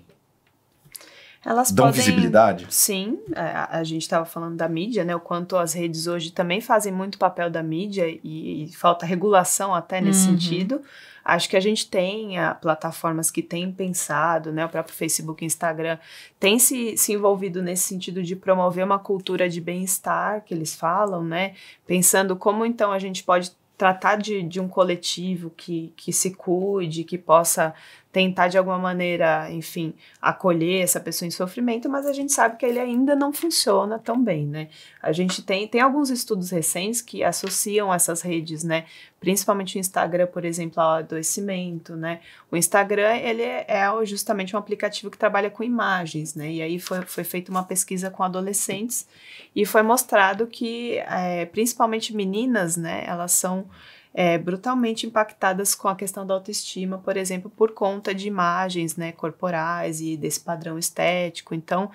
elas dão podem, visibilidade? Sim, é, a, a gente estava falando da mídia, né? O quanto as redes hoje também fazem muito papel da mídia e, e falta regulação até nesse uhum. sentido. Acho que a gente tem a, plataformas que têm pensado, né? O próprio Facebook, Instagram, tem se, se envolvido nesse sentido de promover uma cultura de bem-estar que eles falam, né? Pensando como então a gente pode tratar de, de um coletivo que, que se cuide, que possa tentar de alguma maneira, enfim, acolher essa pessoa em sofrimento, mas a gente sabe que ele ainda não funciona tão bem, né? A gente tem, tem alguns estudos recentes que associam essas redes, né? Principalmente o Instagram, por exemplo, ao adoecimento, né? O Instagram, ele é, é justamente um aplicativo que trabalha com imagens, né? E aí foi, foi feita uma pesquisa com adolescentes e foi mostrado que, é, principalmente meninas, né? Elas são é, brutalmente impactadas com a questão da autoestima, por exemplo, por conta de imagens né, corporais e desse padrão estético. Então,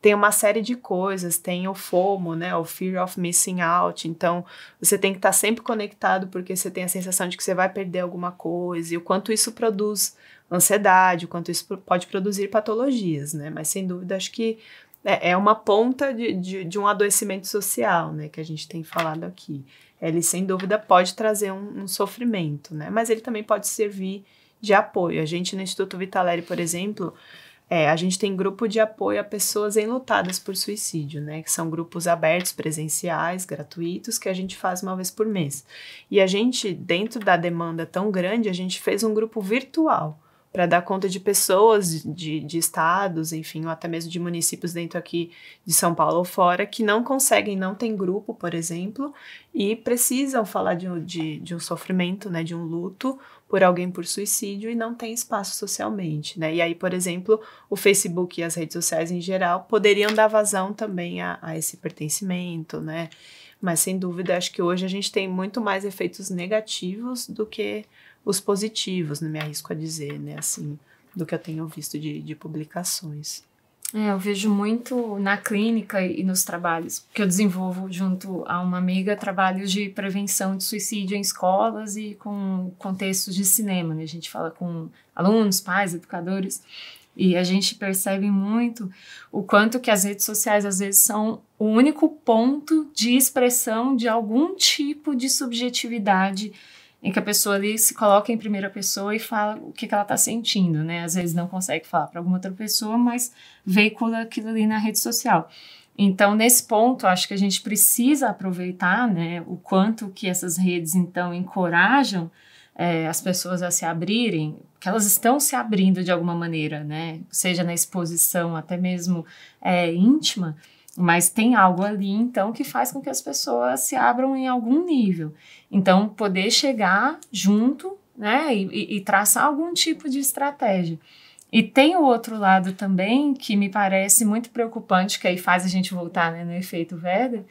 tem uma série de coisas, tem o FOMO, né, o Fear of Missing Out, então você tem que estar tá sempre conectado porque você tem a sensação de que você vai perder alguma coisa, e o quanto isso produz ansiedade, o quanto isso pode produzir patologias, né, mas sem dúvida acho que é, é uma ponta de, de, de um adoecimento social, né, que a gente tem falado aqui ele sem dúvida pode trazer um, um sofrimento, né? Mas ele também pode servir de apoio. A gente no Instituto Vitaleri, por exemplo, é, a gente tem grupo de apoio a pessoas enlutadas por suicídio, né? Que são grupos abertos, presenciais, gratuitos, que a gente faz uma vez por mês. E a gente, dentro da demanda tão grande, a gente fez um grupo virtual para dar conta de pessoas, de, de estados, enfim, ou até mesmo de municípios dentro aqui de São Paulo ou fora, que não conseguem, não tem grupo, por exemplo, e precisam falar de, de, de um sofrimento, né, de um luto por alguém por suicídio e não tem espaço socialmente, né? E aí, por exemplo, o Facebook e as redes sociais em geral poderiam dar vazão também a, a esse pertencimento, né? Mas sem dúvida, acho que hoje a gente tem muito mais efeitos negativos do que os positivos, não né? me arrisco a dizer, né? Assim, do que eu tenho visto de, de publicações. É, eu vejo muito na clínica e nos trabalhos que eu desenvolvo junto a uma amiga, trabalhos de prevenção de suicídio em escolas e com contextos de cinema, né? A gente fala com alunos, pais, educadores, e a gente percebe muito o quanto que as redes sociais às vezes são o único ponto de expressão de algum tipo de subjetividade em que a pessoa ali se coloca em primeira pessoa e fala o que, que ela está sentindo, né? Às vezes não consegue falar para alguma outra pessoa, mas veicula aquilo ali na rede social. Então, nesse ponto, acho que a gente precisa aproveitar, né, o quanto que essas redes, então, encorajam é, as pessoas a se abrirem, que elas estão se abrindo de alguma maneira, né, seja na exposição, até mesmo é, íntima, mas tem algo ali, então, que faz com que as pessoas se abram em algum nível. Então, poder chegar junto, né, e, e traçar algum tipo de estratégia. E tem o outro lado também que me parece muito preocupante, que aí faz a gente voltar né, no efeito verde,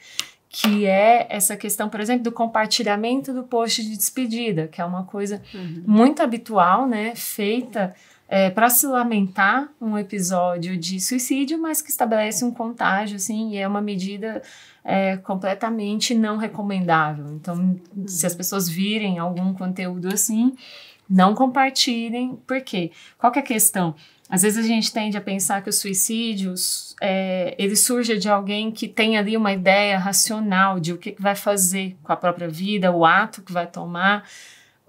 que é essa questão, por exemplo, do compartilhamento do post de despedida, que é uma coisa uhum. muito habitual, né, feita é, para se lamentar um episódio de suicídio, mas que estabelece um contágio, assim, e é uma medida é, completamente não recomendável. Então, se as pessoas virem algum conteúdo assim, não compartilhem, Por quê? qual que é a questão? Às vezes a gente tende a pensar que o suicídio é, ele surge de alguém que tem ali uma ideia racional de o que, que vai fazer com a própria vida, o ato que vai tomar,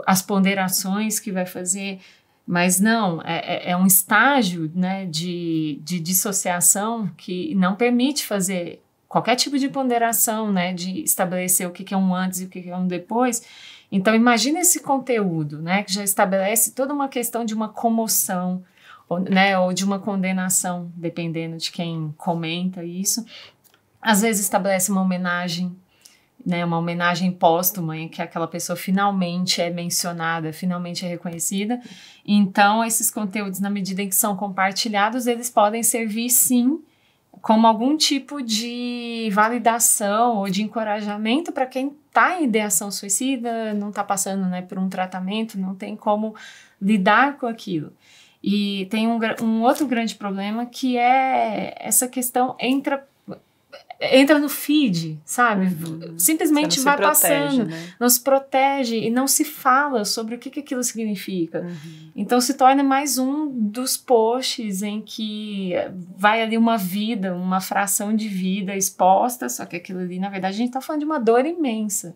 as ponderações que vai fazer. Mas não, é, é, é um estágio né, de, de dissociação que não permite fazer qualquer tipo de ponderação, né, de estabelecer o que é um antes e o que é um depois. Então imagina esse conteúdo, né, que já estabelece toda uma questão de uma comoção, ou, né, ou de uma condenação, dependendo de quem comenta isso. Às vezes estabelece uma homenagem, né, uma homenagem póstuma em que aquela pessoa finalmente é mencionada, finalmente é reconhecida. Então, esses conteúdos, na medida em que são compartilhados, eles podem servir sim como algum tipo de validação ou de encorajamento para quem está em ideação suicida, não está passando né, por um tratamento, não tem como lidar com aquilo. E tem um, um outro grande problema que é essa questão entra entra no feed, sabe? Uhum. Simplesmente vai protege, passando, né? não se protege e não se fala sobre o que, que aquilo significa. Uhum. Então se torna mais um dos posts em que vai ali uma vida, uma fração de vida exposta, só que aquilo ali, na verdade, a gente está falando de uma dor imensa.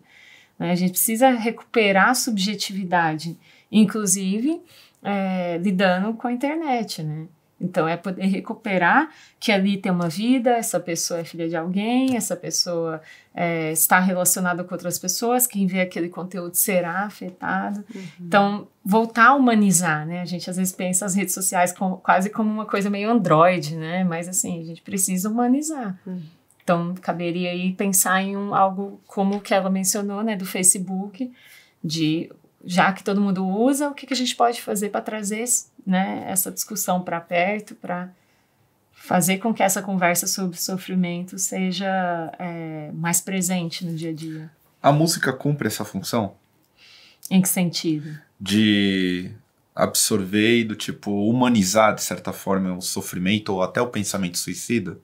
Né? A gente precisa recuperar a subjetividade, inclusive é, lidando com a internet, né? Então, é poder recuperar que ali tem uma vida, essa pessoa é filha de alguém, essa pessoa é, está relacionada com outras pessoas, quem vê aquele conteúdo será afetado. Uhum. Então, voltar a humanizar, né? A gente às vezes pensa as redes sociais como, quase como uma coisa meio android, né? Mas assim, a gente precisa humanizar. Uhum. Então, caberia aí pensar em um, algo como o que ela mencionou, né? Do Facebook, de já que todo mundo usa, o que, que a gente pode fazer para trazer né, essa discussão para perto, para fazer com que essa conversa sobre sofrimento seja é, mais presente no dia a dia. A música cumpre essa função? Em que sentido? De absorver e do tipo humanizar de certa forma o sofrimento ou até o pensamento suicida?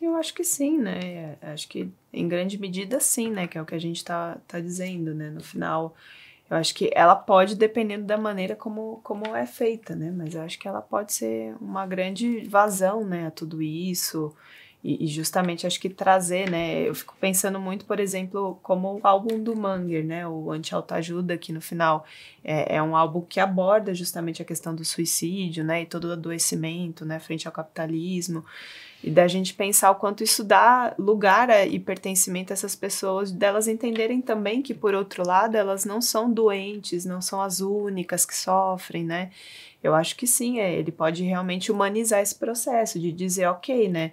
Eu acho que sim, né? Acho que em grande medida sim, né? Que é o que a gente tá, tá dizendo, né? No final, eu acho que ela pode, dependendo da maneira como, como é feita, né? Mas eu acho que ela pode ser uma grande vazão, né? A tudo isso. E, e justamente acho que trazer, né? Eu fico pensando muito, por exemplo, como o álbum do Manger, né? O Anti-Autoajuda, que no final é, é um álbum que aborda justamente a questão do suicídio, né? E todo o adoecimento, né? Frente ao capitalismo. E da gente pensar o quanto isso dá lugar a, e pertencimento a essas pessoas, delas entenderem também que, por outro lado, elas não são doentes, não são as únicas que sofrem, né? Eu acho que sim, é, ele pode realmente humanizar esse processo de dizer, ok, né?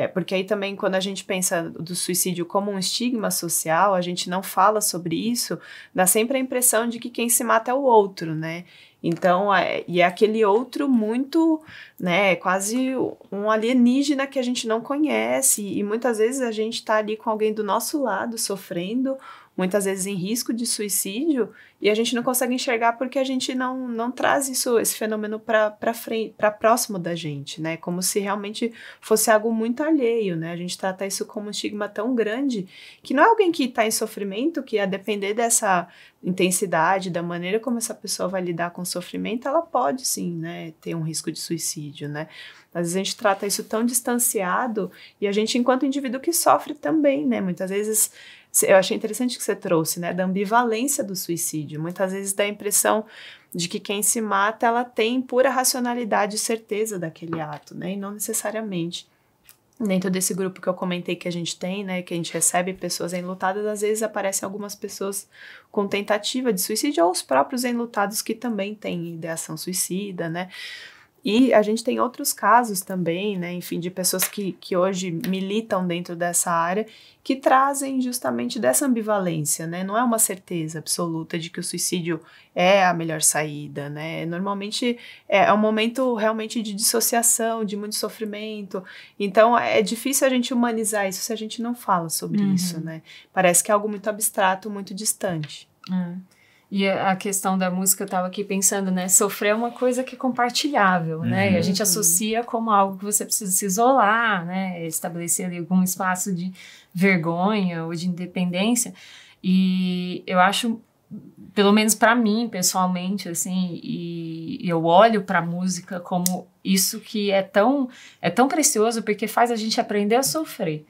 É, porque aí também, quando a gente pensa do suicídio como um estigma social, a gente não fala sobre isso, dá sempre a impressão de que quem se mata é o outro, né? Então, é, e é aquele outro muito, né, quase um alienígena que a gente não conhece, e muitas vezes a gente está ali com alguém do nosso lado sofrendo muitas vezes em risco de suicídio, e a gente não consegue enxergar porque a gente não, não traz isso, esse fenômeno para frente, para próximo da gente, né? Como se realmente fosse algo muito alheio, né? A gente trata isso como um estigma tão grande que não é alguém que está em sofrimento que, a depender dessa intensidade, da maneira como essa pessoa vai lidar com o sofrimento, ela pode sim, né, ter um risco de suicídio, né? Às vezes a gente trata isso tão distanciado e a gente, enquanto indivíduo que sofre também, né? Muitas vezes eu achei interessante que você trouxe, né, da ambivalência do suicídio. Muitas vezes dá a impressão de que quem se mata, ela tem pura racionalidade e certeza daquele ato, né, e não necessariamente. Dentro desse grupo que eu comentei que a gente tem, né, que a gente recebe pessoas enlutadas, às vezes aparecem algumas pessoas com tentativa de suicídio ou os próprios enlutados que também têm ideação suicida, né? E a gente tem outros casos também, né, enfim, de pessoas que, que hoje militam dentro dessa área que trazem justamente dessa ambivalência, né? Não é uma certeza absoluta de que o suicídio é a melhor saída, né? Normalmente é, é um momento realmente de dissociação, de muito sofrimento. Então é, é difícil a gente humanizar isso se a gente não fala sobre uhum. isso, né? Parece que é algo muito abstrato, muito distante. Uhum. E a questão da música, eu estava aqui pensando, né? Sofrer é uma coisa que é compartilhável, uhum. né? E a gente uhum. associa como algo que você precisa se isolar, né? Estabelecer ali algum espaço de vergonha ou de independência. E eu acho, pelo menos para mim, pessoalmente, assim, e eu olho para a música como isso que é tão, é tão precioso, porque faz a gente aprender a sofrer.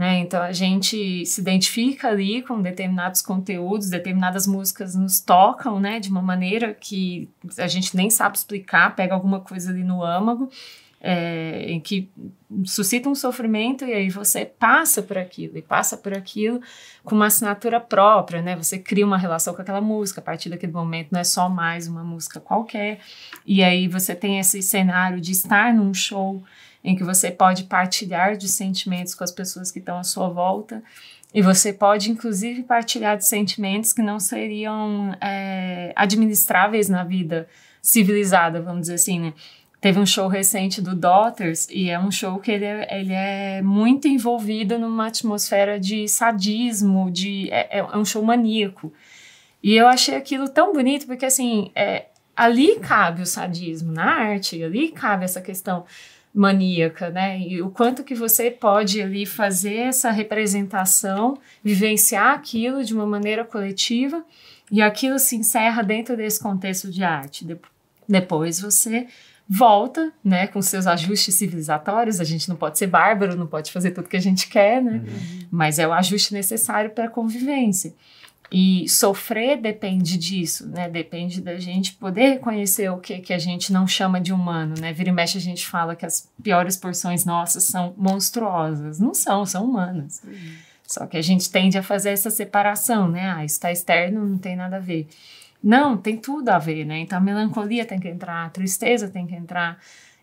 Né? Então a gente se identifica ali com determinados conteúdos, determinadas músicas nos tocam, né, de uma maneira que a gente nem sabe explicar, pega alguma coisa ali no âmago, é, em que suscita um sofrimento e aí você passa por aquilo e passa por aquilo com uma assinatura própria, né? Você cria uma relação com aquela música, a partir daquele momento não é só mais uma música qualquer. E aí você tem esse cenário de estar num show em que você pode partilhar de sentimentos com as pessoas que estão à sua volta. E você pode, inclusive, partilhar de sentimentos que não seriam é, administráveis na vida civilizada, vamos dizer assim, né? Teve um show recente do Daughters e é um show que ele é, ele é muito envolvido numa atmosfera de sadismo, de é, é, é um show maníaco. E eu achei aquilo tão bonito porque, assim, é, ali cabe o sadismo na arte, ali cabe essa questão maníaca, né? E o quanto que você pode ali fazer essa representação, vivenciar aquilo de uma maneira coletiva e aquilo se encerra dentro desse contexto de arte. De depois você volta, né, com seus ajustes civilizatórios. A gente não pode ser bárbaro, não pode fazer tudo que a gente quer, né? Uhum. Mas é o ajuste necessário para a convivência. E sofrer depende disso, né? Depende da gente poder reconhecer o que, que a gente não chama de humano, né? Vira e mexe a gente fala que as piores porções nossas são monstruosas. Não são, são humanas. Uhum. Só que a gente tende a fazer essa separação, né? Ah, isso está externo, não tem nada a ver. Não, tem tudo a ver, né? Então a melancolia tem que entrar, a tristeza tem que entrar,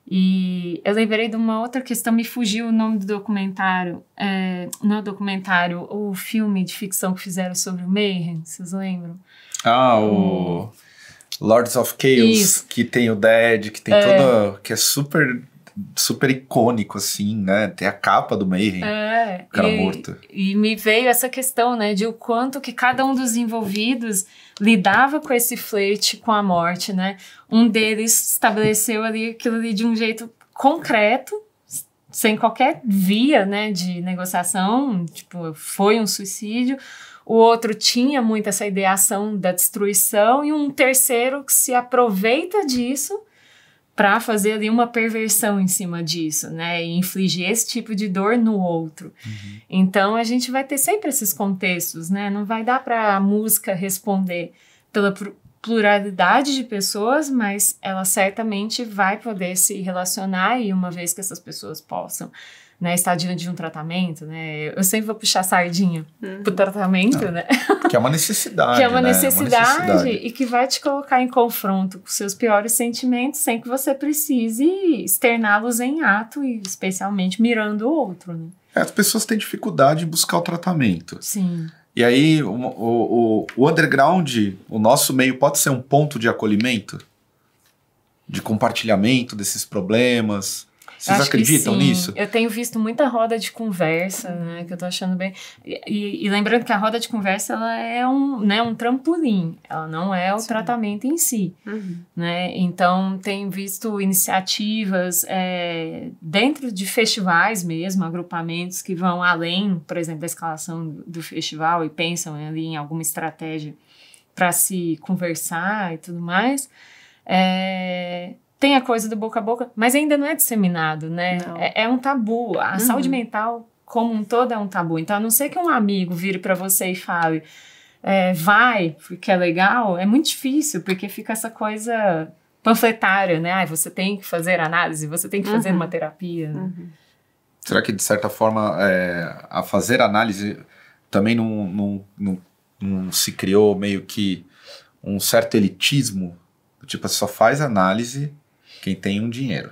e eu lembrei de uma outra questão, me fugiu o nome do documentário. É, não é documentário, o filme de ficção que fizeram sobre o Mayhem, vocês lembram? Ah, o. Lords of Chaos, Isso. que tem o Dead, que tem é. toda. que é super super icônico, assim, né? Tem a capa do Mayhem, é, cara e, morto. E me veio essa questão, né, de o quanto que cada um dos envolvidos lidava com esse flerte com a morte, né? Um deles estabeleceu ali aquilo ali de um jeito concreto, sem qualquer via, né, de negociação, tipo, foi um suicídio o outro tinha muito essa ideação da destruição, e um terceiro que se aproveita disso para fazer ali uma perversão em cima disso, né? E infligir esse tipo de dor no outro. Uhum. Então a gente vai ter sempre esses contextos, né? Não vai dar para a música responder pela pluralidade de pessoas, mas ela certamente vai poder se relacionar e uma vez que essas pessoas possam né, está diante de um tratamento, né? Eu sempre vou puxar sardinha uhum. pro tratamento, Não. Ah. né? Que é uma necessidade. que é uma, né? É necessidade uma, necessidade e que vai te colocar em confronto com seus piores sentimentos sem que você precise externá-los em ato e especialmente mirando o outro, né? É, as pessoas têm dificuldade em buscar o tratamento. Sim. E aí, o, o, o underground, o nosso meio, pode ser um ponto de acolhimento? De compartilhamento desses problemas? Vocês acreditam nisso? Eu tenho visto muita roda de conversa, né? Que eu tô achando bem. E, e, e, lembrando que a roda de conversa ela é um, né, um trampolim, ela não é o sim. tratamento em si. Uhum. Né? Então tenho visto iniciativas é, dentro de festivais mesmo, agrupamentos que vão além, por exemplo, da escalação do festival e pensam ali em alguma estratégia para se conversar e tudo mais. É, tem a coisa do boca a boca, mas ainda não é disseminado, né? É, é, um tabu. A uhum. saúde mental como um todo é um tabu. Então, a não ser que um amigo vire para você e fale, é, vai, porque é legal, é muito difícil, porque fica essa coisa panfletária, né? Ah, você tem que fazer análise, você tem que uhum. fazer uma terapia. Uhum. Será que, de certa forma, é, a fazer análise também não, não, não, não se criou meio que um certo elitismo? Tipo, só faz análise quem tem um dinheiro.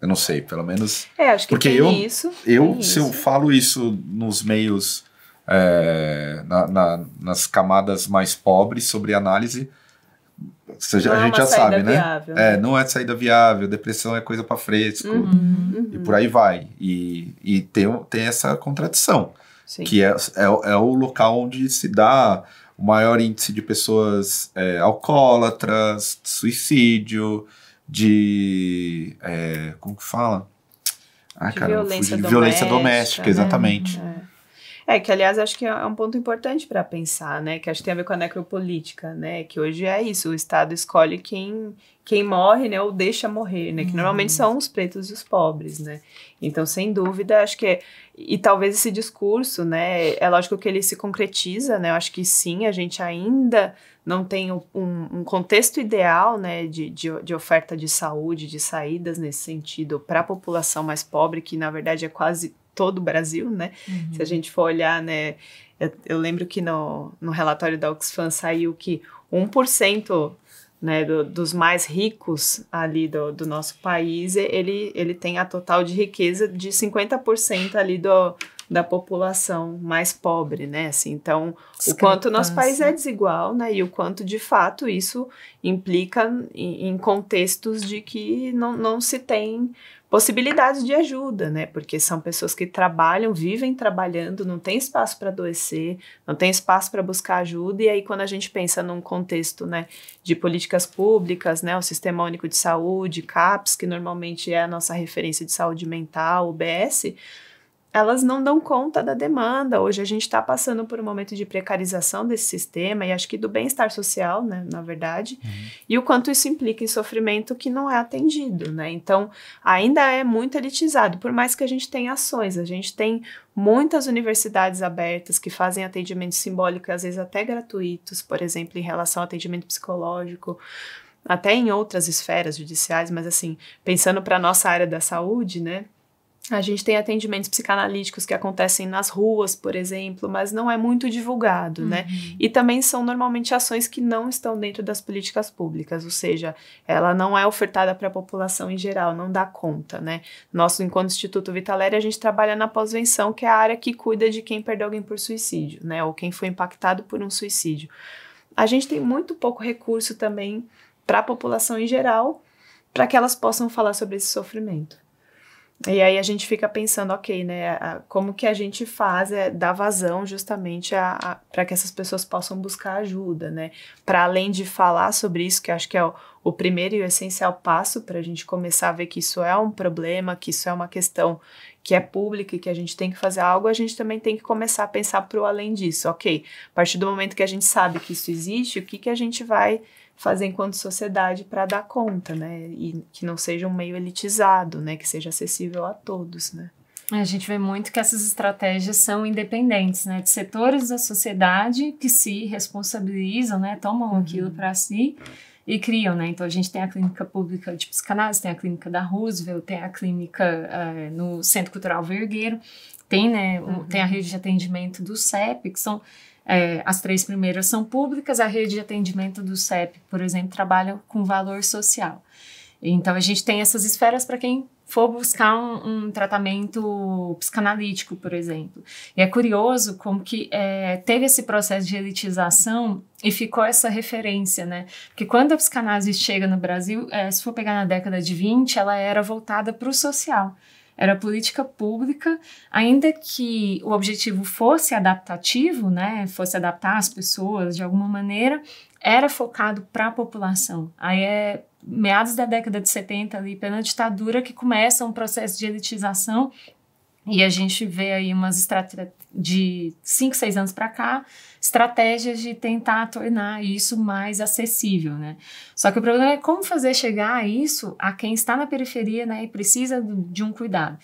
Eu não sei, pelo menos. É, acho que porque tem eu, isso. Eu, tem se isso. eu falo isso nos meios, é, na, na, nas camadas mais pobres sobre análise, seja, a é gente já sabe, né? Viável, né? É, não é saída viável, depressão é coisa para fresco uhum, uhum. e por aí vai. E, e tem, tem essa contradição, Sim. que é, é, é o local onde se dá o maior índice de pessoas é, alcoólatras, suicídio de. É, como que fala? Ah, de cara, violência, de doméstica, violência doméstica, né? exatamente. É. é. que aliás acho que é um ponto importante para pensar, né? Que acho que tem a ver com a necropolítica, né? Que hoje é isso, o Estado escolhe quem, quem morre, né? Ou deixa morrer, né? Que uhum. normalmente são os pretos e os pobres, né? Então, sem dúvida, acho que é, e talvez esse discurso, né? É lógico que ele se concretiza, né? Eu acho que sim, a gente ainda não tem um, um contexto ideal né, de, de, de, oferta de saúde, de saídas nesse sentido para a população mais pobre, que na verdade é quase todo o Brasil, né? Uhum. Se a gente for olhar, né? Eu, eu lembro que no, no relatório da Oxfam saiu que 1% né, do, dos mais ricos ali do, do nosso país, ele, ele tem a total de riqueza de 50% ali do, da população mais pobre, né? Assim, então, o quanto nosso país é desigual, né? E o quanto, de fato, isso implica em, em contextos de que não, não se tem possibilidades de ajuda, né? Porque são pessoas que trabalham, vivem trabalhando, não tem espaço para adoecer, não tem espaço para buscar ajuda. E aí, quando a gente pensa num contexto, né, de políticas públicas, né, o Sistema Único de Saúde, CAPS, que normalmente é a nossa referência de saúde mental, o BS elas não dão conta da demanda. Hoje a gente está passando por um momento de precarização desse sistema e acho que do bem-estar social, né, na verdade, uhum. e o quanto isso implica em sofrimento que não é atendido, né? Então, ainda é muito elitizado, por mais que a gente tenha ações, a gente tem muitas universidades abertas que fazem atendimento simbólico e às vezes até gratuitos, por exemplo, em relação ao atendimento psicológico até em outras esferas judiciais, mas assim, pensando para a nossa área da saúde, né? A gente tem atendimentos psicanalíticos que acontecem nas ruas, por exemplo, mas não é muito divulgado, né? uhum. né? E também são normalmente ações que não estão dentro das políticas públicas, ou seja, ela não é ofertada para a população em geral, não dá conta, né? Nosso, enquanto Instituto Vitaléria, a gente trabalha na pós-venção, que é a área que cuida de quem perdeu alguém por suicídio, né? Ou quem foi impactado por um suicídio. A gente tem muito pouco recurso também para a população em geral, para que elas possam falar sobre esse sofrimento. E aí a gente fica pensando, ok, né? como que a gente faz é dar vazão justamente para que essas pessoas possam buscar ajuda, né? Para além de falar sobre isso, que acho que é o, o primeiro e o essencial passo para a gente começar a ver que isso é um problema, que isso é uma questão que é pública e que a gente tem que fazer algo, a gente também tem que começar a pensar para o além disso, ok? A partir do momento que a gente sabe que isso existe, o que, que a gente vai fazer enquanto sociedade para dar conta, né? E que não seja um meio elitizado, né? Que seja acessível a todos, né? É, a gente vê muito que essas estratégias são independentes, né, de setores da sociedade que se responsabilizam, né, tomam uhum. aquilo para si e criam, né? Então a gente tem a clínica pública de psicanálise, tem a clínica da Roosevelt, tem a clínica uh, no Centro Cultural Vergueiro, tem, né, uhum. tem a rede de atendimento do CEP, que são é, as três primeiras são públicas, a rede de atendimento do CEP, por exemplo, trabalha com valor social. Então, a gente tem essas esferas para quem for buscar um, um, tratamento psicanalítico, por exemplo. E é curioso como que é, teve esse processo de elitização e ficou essa referência, né? Porque quando a psicanálise chega no Brasil, é, se for pegar na década de 20, ela era voltada para o social era política pública, ainda que o objetivo fosse adaptativo, né, fosse adaptar as pessoas de alguma maneira, era focado para a população. Aí é meados da década de 70 ali, pela ditadura que começa um processo de elitização e a gente vê aí umas estratégias de 5, 6 anos para cá, estratégias de tentar tornar isso mais acessível, né? Só que o problema é como fazer chegar isso a quem está na periferia, né, e precisa de um cuidado.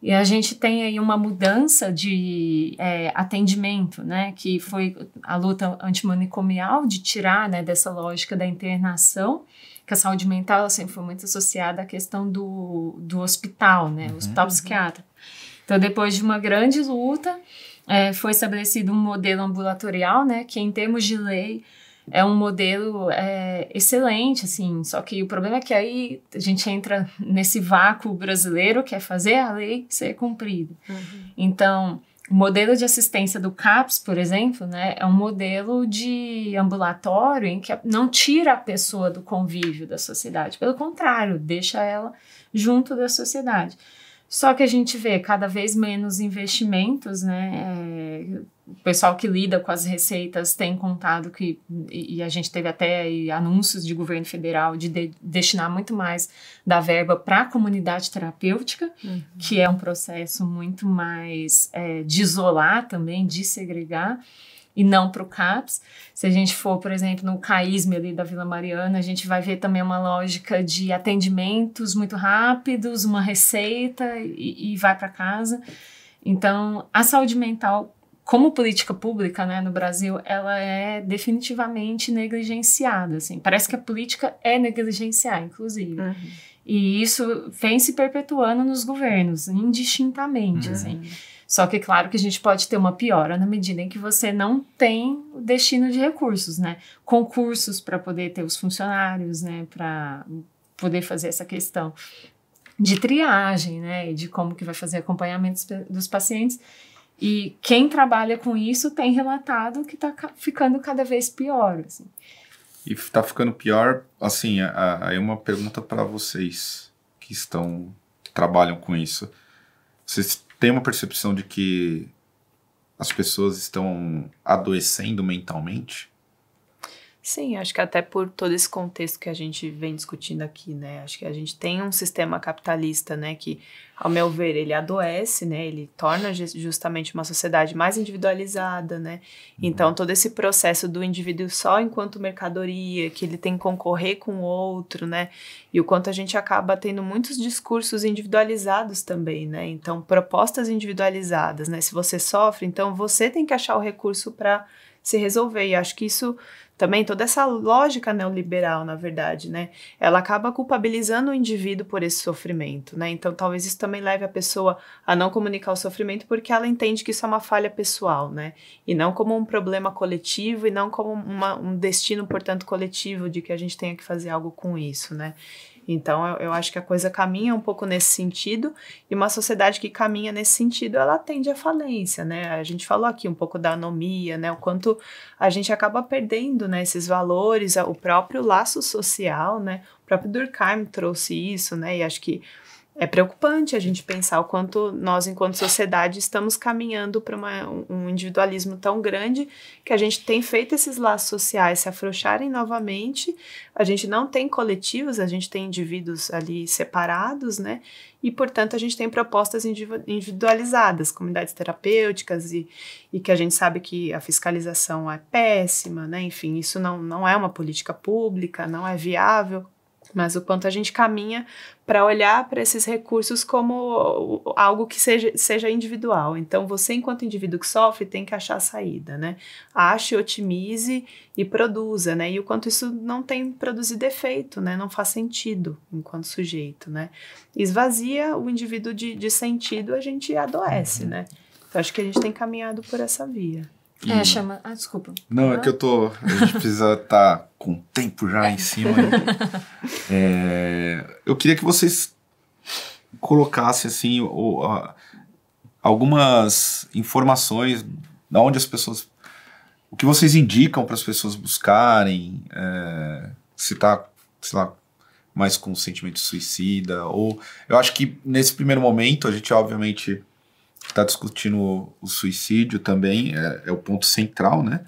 E a gente tem aí uma mudança de é, atendimento, né, que foi a luta antimanicomial de tirar, né, dessa lógica da internação, que a saúde mental sempre foi muito associada à questão do, do hospital, né, uhum. hospital psiquiátrico. Então, depois de uma grande luta, é, foi estabelecido um modelo ambulatorial, né, que em termos de lei é um modelo é, excelente, assim, só que o problema é que aí a gente entra nesse vácuo brasileiro que é fazer a lei ser cumprida. Uhum. Então, o modelo de assistência do CAPS, por exemplo, né, é um modelo de ambulatório em que não tira a pessoa do convívio da sociedade, pelo contrário, deixa ela junto da sociedade. Só que a gente vê cada vez menos investimentos, né? É, o pessoal que lida com as receitas tem contado que, e a gente teve até anúncios de governo federal de, de destinar muito mais da verba para a comunidade terapêutica, uhum. que é um processo muito mais é, de isolar também, de segregar e não para o CAPS. Se a gente for, por exemplo, no CAISME ali da Vila Mariana, a gente vai ver também uma lógica de atendimentos muito rápidos, uma receita e, e vai para casa. Então, a saúde mental como política pública né, no Brasil, ela é definitivamente negligenciada. Assim. Parece que a política é negligenciar, inclusive. Uhum. E isso vem se perpetuando nos governos, indistintamente. Uhum. Assim. Só que, claro, que a gente pode ter uma piora na medida em que você não tem o destino de recursos, né? Concursos para poder ter os funcionários, né? Para poder fazer essa questão de triagem, né? E de como que vai fazer acompanhamento dos pacientes. E quem trabalha com isso tem relatado que está ficando cada vez pior. Assim. E está ficando pior, assim, aí uma pergunta para vocês que estão que trabalham com isso. Vocês tem uma percepção de que as pessoas estão adoecendo mentalmente? Sim, acho que até por todo esse contexto que a gente vem discutindo aqui, né? Acho que a gente tem um sistema capitalista, né, que, ao meu ver, ele adoece, né? Ele torna justamente uma sociedade mais individualizada, né? Uhum. Então, todo esse processo do indivíduo só enquanto mercadoria, que ele tem que concorrer com o outro, né? E o quanto a gente acaba tendo muitos discursos individualizados também, né? Então, propostas individualizadas, né? Se você sofre, então você tem que achar o recurso para se resolver. E acho que isso também toda essa lógica neoliberal, na verdade, né? Ela acaba culpabilizando o indivíduo por esse sofrimento, né? Então, talvez isso também leve a pessoa a não comunicar o sofrimento porque ela entende que isso é uma falha pessoal, né? E não como um problema coletivo e não como uma, um destino, portanto, coletivo de que a gente tenha que fazer algo com isso, né? Então, eu, eu, acho que a coisa caminha um pouco nesse sentido, e uma sociedade que caminha nesse sentido, ela tende à falência, né? A gente falou aqui um pouco da anomia, né? O quanto a gente acaba perdendo, né? Esses valores, o próprio laço social, né? O próprio Durkheim trouxe isso, né? E acho que é preocupante a gente pensar o quanto nós, enquanto sociedade, estamos caminhando para um individualismo tão grande que a gente tem feito esses laços sociais se afrouxarem novamente. A gente não tem coletivos, a gente tem indivíduos ali separados, né? E, portanto, a gente tem propostas individualizadas, comunidades terapêuticas, e, e que a gente sabe que a fiscalização é péssima, né? Enfim, isso não, não é uma política pública, não é viável. Mas o quanto a gente caminha para olhar para esses recursos como algo que seja, seja individual. Então, você, enquanto indivíduo que sofre, tem que achar a saída, né? Ache, otimize e produza, né? E o quanto isso não tem produzir defeito, né? Não faz sentido enquanto sujeito, né? Esvazia o indivíduo de, de sentido, a gente adoece, uhum. né? Então, acho que a gente tem caminhado por essa via. É, e... É, chama. Ah, desculpa. Não, é que eu tô. A gente precisa estar tá com o tempo já em cima. é, eu queria que vocês colocassem, assim, algumas informações da onde as pessoas. O que vocês indicam para as pessoas buscarem, é, se tá, sei lá, mais com sentimento suicida, ou. Eu acho que nesse primeiro momento a gente, obviamente está discutindo o, o, suicídio também, é, é o ponto central, né?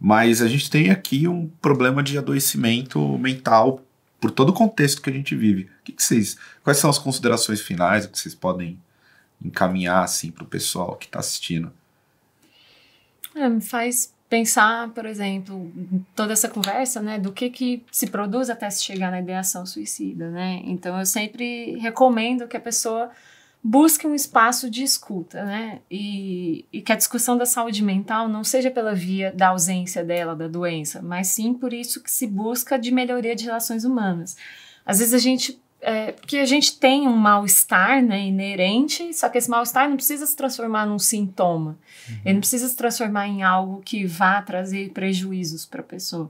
Mas a gente tem aqui um problema de adoecimento mental por todo o contexto que a gente vive. O que, que vocês, quais são as considerações finais que vocês podem encaminhar assim para o pessoal que está assistindo? É, me faz pensar, por exemplo, toda essa conversa, né, do que que se produz até se chegar na ideação suicida, né? Então eu sempre recomendo que a pessoa busque um espaço de escuta, né? E, e, que a discussão da saúde mental não seja pela via da ausência dela, da doença, mas sim por isso que se busca de melhoria de relações humanas. Às vezes a gente. É, porque a gente tem um mal-estar né, inerente, só que esse mal-estar não precisa se transformar num sintoma, uhum. ele não precisa se transformar em algo que vá trazer prejuízos para a pessoa.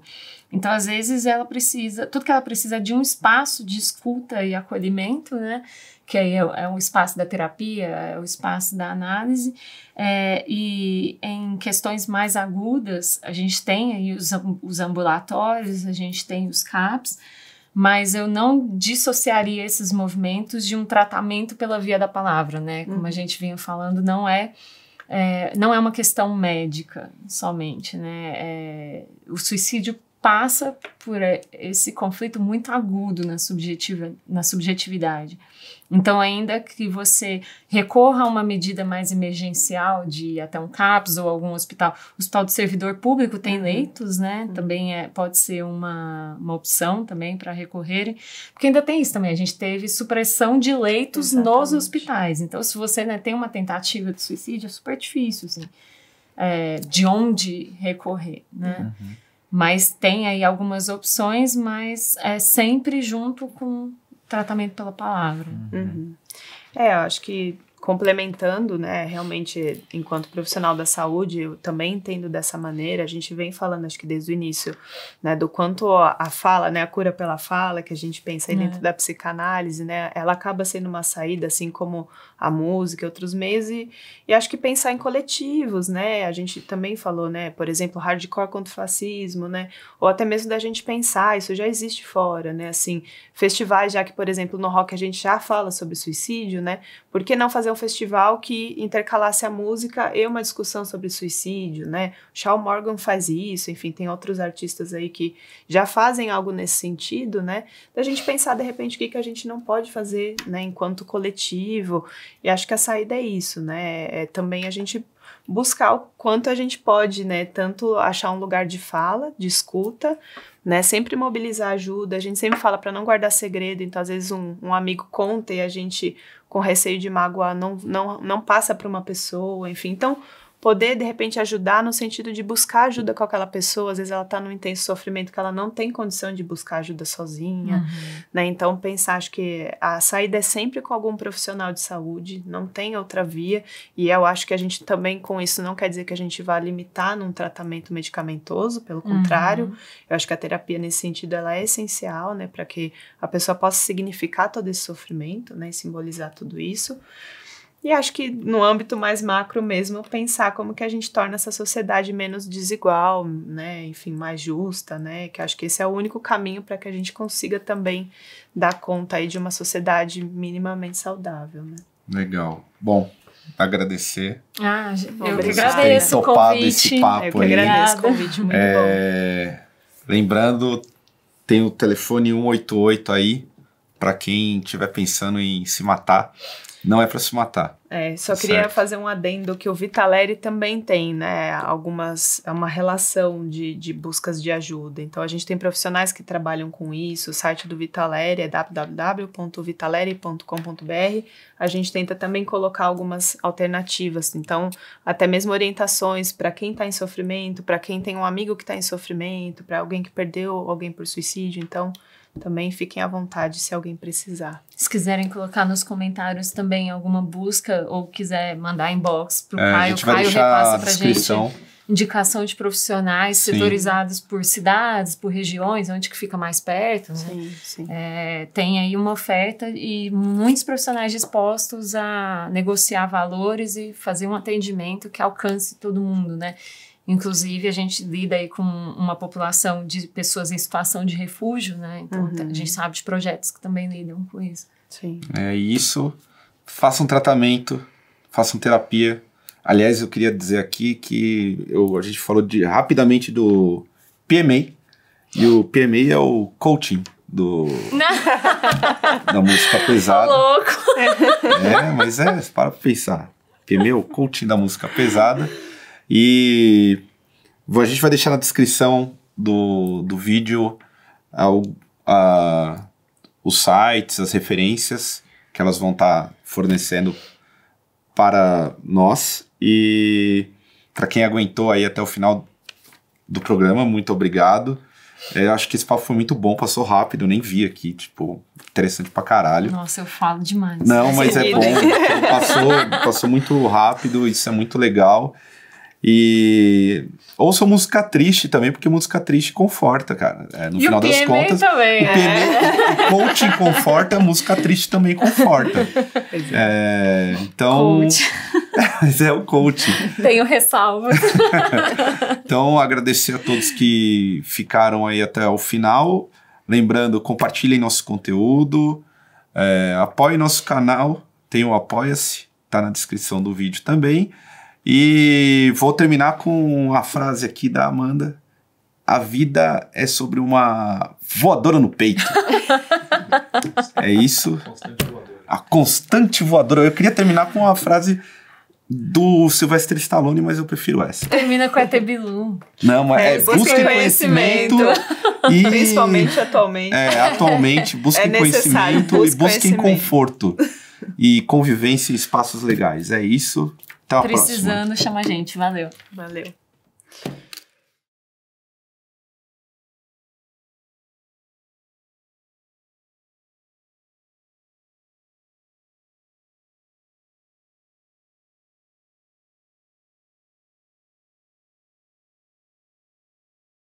Então, às vezes, ela precisa, tudo que ela precisa é de um espaço de escuta e acolhimento, né? que é, é, o espaço da terapia, é o espaço da análise, é, e em questões mais agudas, a gente tem aí os, os ambulatórios, a gente tem os CAPs, mas eu não dissociaria esses movimentos de um tratamento pela via da palavra, né? Como a uhum. gente vinha falando, não é, é não é uma questão médica somente, né? É, o suicídio passa por esse conflito muito agudo na, subjetiva, na subjetividade. Então, ainda que você recorra a uma medida mais emergencial de ir até um CAPS ou algum hospital, o hospital do servidor público tem uhum. leitos, né? Uhum. Também é, pode ser uma, uma opção também para recorrerem, porque ainda tem isso também. A gente teve supressão de leitos Exatamente. nos hospitais. Então, se você né, tem uma tentativa de suicídio, é super difícil, assim, é, de onde recorrer, né? Uhum. Mas tem aí algumas opções, mas é sempre junto com tratamento pela palavra. Uhum. É, eu acho que complementando, né, realmente, enquanto profissional da saúde, eu também entendo dessa maneira. A gente vem falando, acho que desde o início, né, do quanto a fala, né, a cura pela fala, que a gente pensa aí é. dentro da psicanálise, né, ela acaba sendo uma saída, assim como a música e outros meios. E, e, acho que pensar em coletivos, né, a gente também falou, né, por exemplo, hardcore contra o fascismo, né, ou até mesmo da gente pensar, isso já existe fora, né, assim, festivais, já que, por exemplo, no rock a gente já fala sobre suicídio, né, por que não fazer um festival que intercalasse a música e uma discussão sobre suicídio, né? Shawn Morgan faz isso, enfim, tem outros artistas aí que já fazem algo nesse sentido, né? Da gente pensar de repente o que, que a gente não pode fazer, né, enquanto coletivo. E acho que a saída é isso, né? É também a gente buscar o quanto a gente pode, né? Tanto achar um lugar de fala, de escuta, né? Sempre mobilizar ajuda. A gente sempre fala para não guardar segredo. Então, às vezes, um, um, amigo conta e a gente, com receio de magoar, não, não, não passa para uma pessoa, enfim. Então, poder de repente ajudar no sentido de buscar ajuda com aquela pessoa, às vezes ela está num intenso sofrimento que ela não tem condição de buscar ajuda sozinha, uhum. né? Então pensar acho que a saída é sempre com algum profissional de saúde, não tem outra via, e eu acho que a gente também com isso não quer dizer que a gente vá limitar num tratamento medicamentoso, pelo uhum. contrário, eu acho que a terapia nesse sentido ela é essencial, né, para que a pessoa possa significar todo esse sofrimento, né, e simbolizar tudo isso. E acho que no âmbito mais macro mesmo, pensar como que a gente torna essa sociedade menos desigual, né, enfim, mais justa, né, que acho que esse é o único caminho para que a gente consiga também dar conta aí de uma sociedade minimamente saudável, né. Legal. Bom, agradecer. Ah, eu que agradeço o convite. Esse papo eu que agradeço aí. o convite, muito é, bom. Lembrando, tem o telefone 188 aí, para quem estiver pensando em se matar. Não é para se matar. É, só tá queria certo. fazer um adendo que o Vitaleri também tem, né? Algumas. É uma relação de, de buscas de ajuda. Então a gente tem profissionais que trabalham com isso. O site do Vitaleri é www.vitaleri.com.br. A gente tenta também colocar algumas alternativas. Então, até mesmo orientações para quem está em sofrimento, para quem tem um amigo que está em sofrimento, para alguém que perdeu alguém por suicídio. Então, também fiquem à vontade se alguém precisar. Se quiserem colocar nos comentários também alguma busca ou quiser mandar inbox para o é, Caio, o Caio repassa para a gente. Indicação de profissionais sim. setorizados por cidades, por regiões, onde que fica mais perto. Né? sim. É, tem aí uma oferta e muitos profissionais dispostos a negociar valores e fazer um atendimento que alcance todo mundo, né? Inclusive, a gente lida aí com uma população de pessoas em situação de refúgio, né? Então, uhum. a gente uhum. sabe de projetos que também lidam com isso. Sim. É isso. Façam um tratamento, façam terapia. Aliás, eu queria dizer aqui que eu, a gente falou de, rapidamente do PMA. E o PMA é o coaching do da música pesada. Tô louco. É, mas é, para pensar. PMA é o coaching da música pesada. E a gente vai deixar na descrição do, do vídeo ao, a, os sites, as referências que elas vão estar tá fornecendo para nós. E para quem aguentou aí até o final do programa, muito obrigado. É, eu acho que esse papo foi muito bom, passou rápido, eu nem vi aqui, tipo, interessante pra caralho. Nossa, eu falo demais. Não, mas é bom, passou, passou muito rápido, isso é muito legal. E ouça música triste também, porque música triste conforta, cara. É, no e final das contas. Também, o, PMA, é. o coaching conforta, a música triste também conforta. É. é, então. Coach. Mas é o coaching. Tenho ressalva. então, agradecer a todos que ficaram aí até o final. Lembrando, compartilhem nosso conteúdo, é, apoiem nosso canal, tem o Apoia-se, tá na descrição do vídeo também. E vou terminar com a frase aqui da Amanda. A vida é sobre uma voadora no peito. é isso. Constante a constante voadora. Eu queria terminar com uma frase do Sylvester Stallone, mas eu prefiro essa. Termina com a Bilu. Não, mas é, é conhecimento. e, Principalmente atualmente. É, atualmente, busquem é conhecimento e busquem conforto. E convivência em espaços legais. É isso. Até Precisando, próxima. chama a gente. Valeu. Valeu.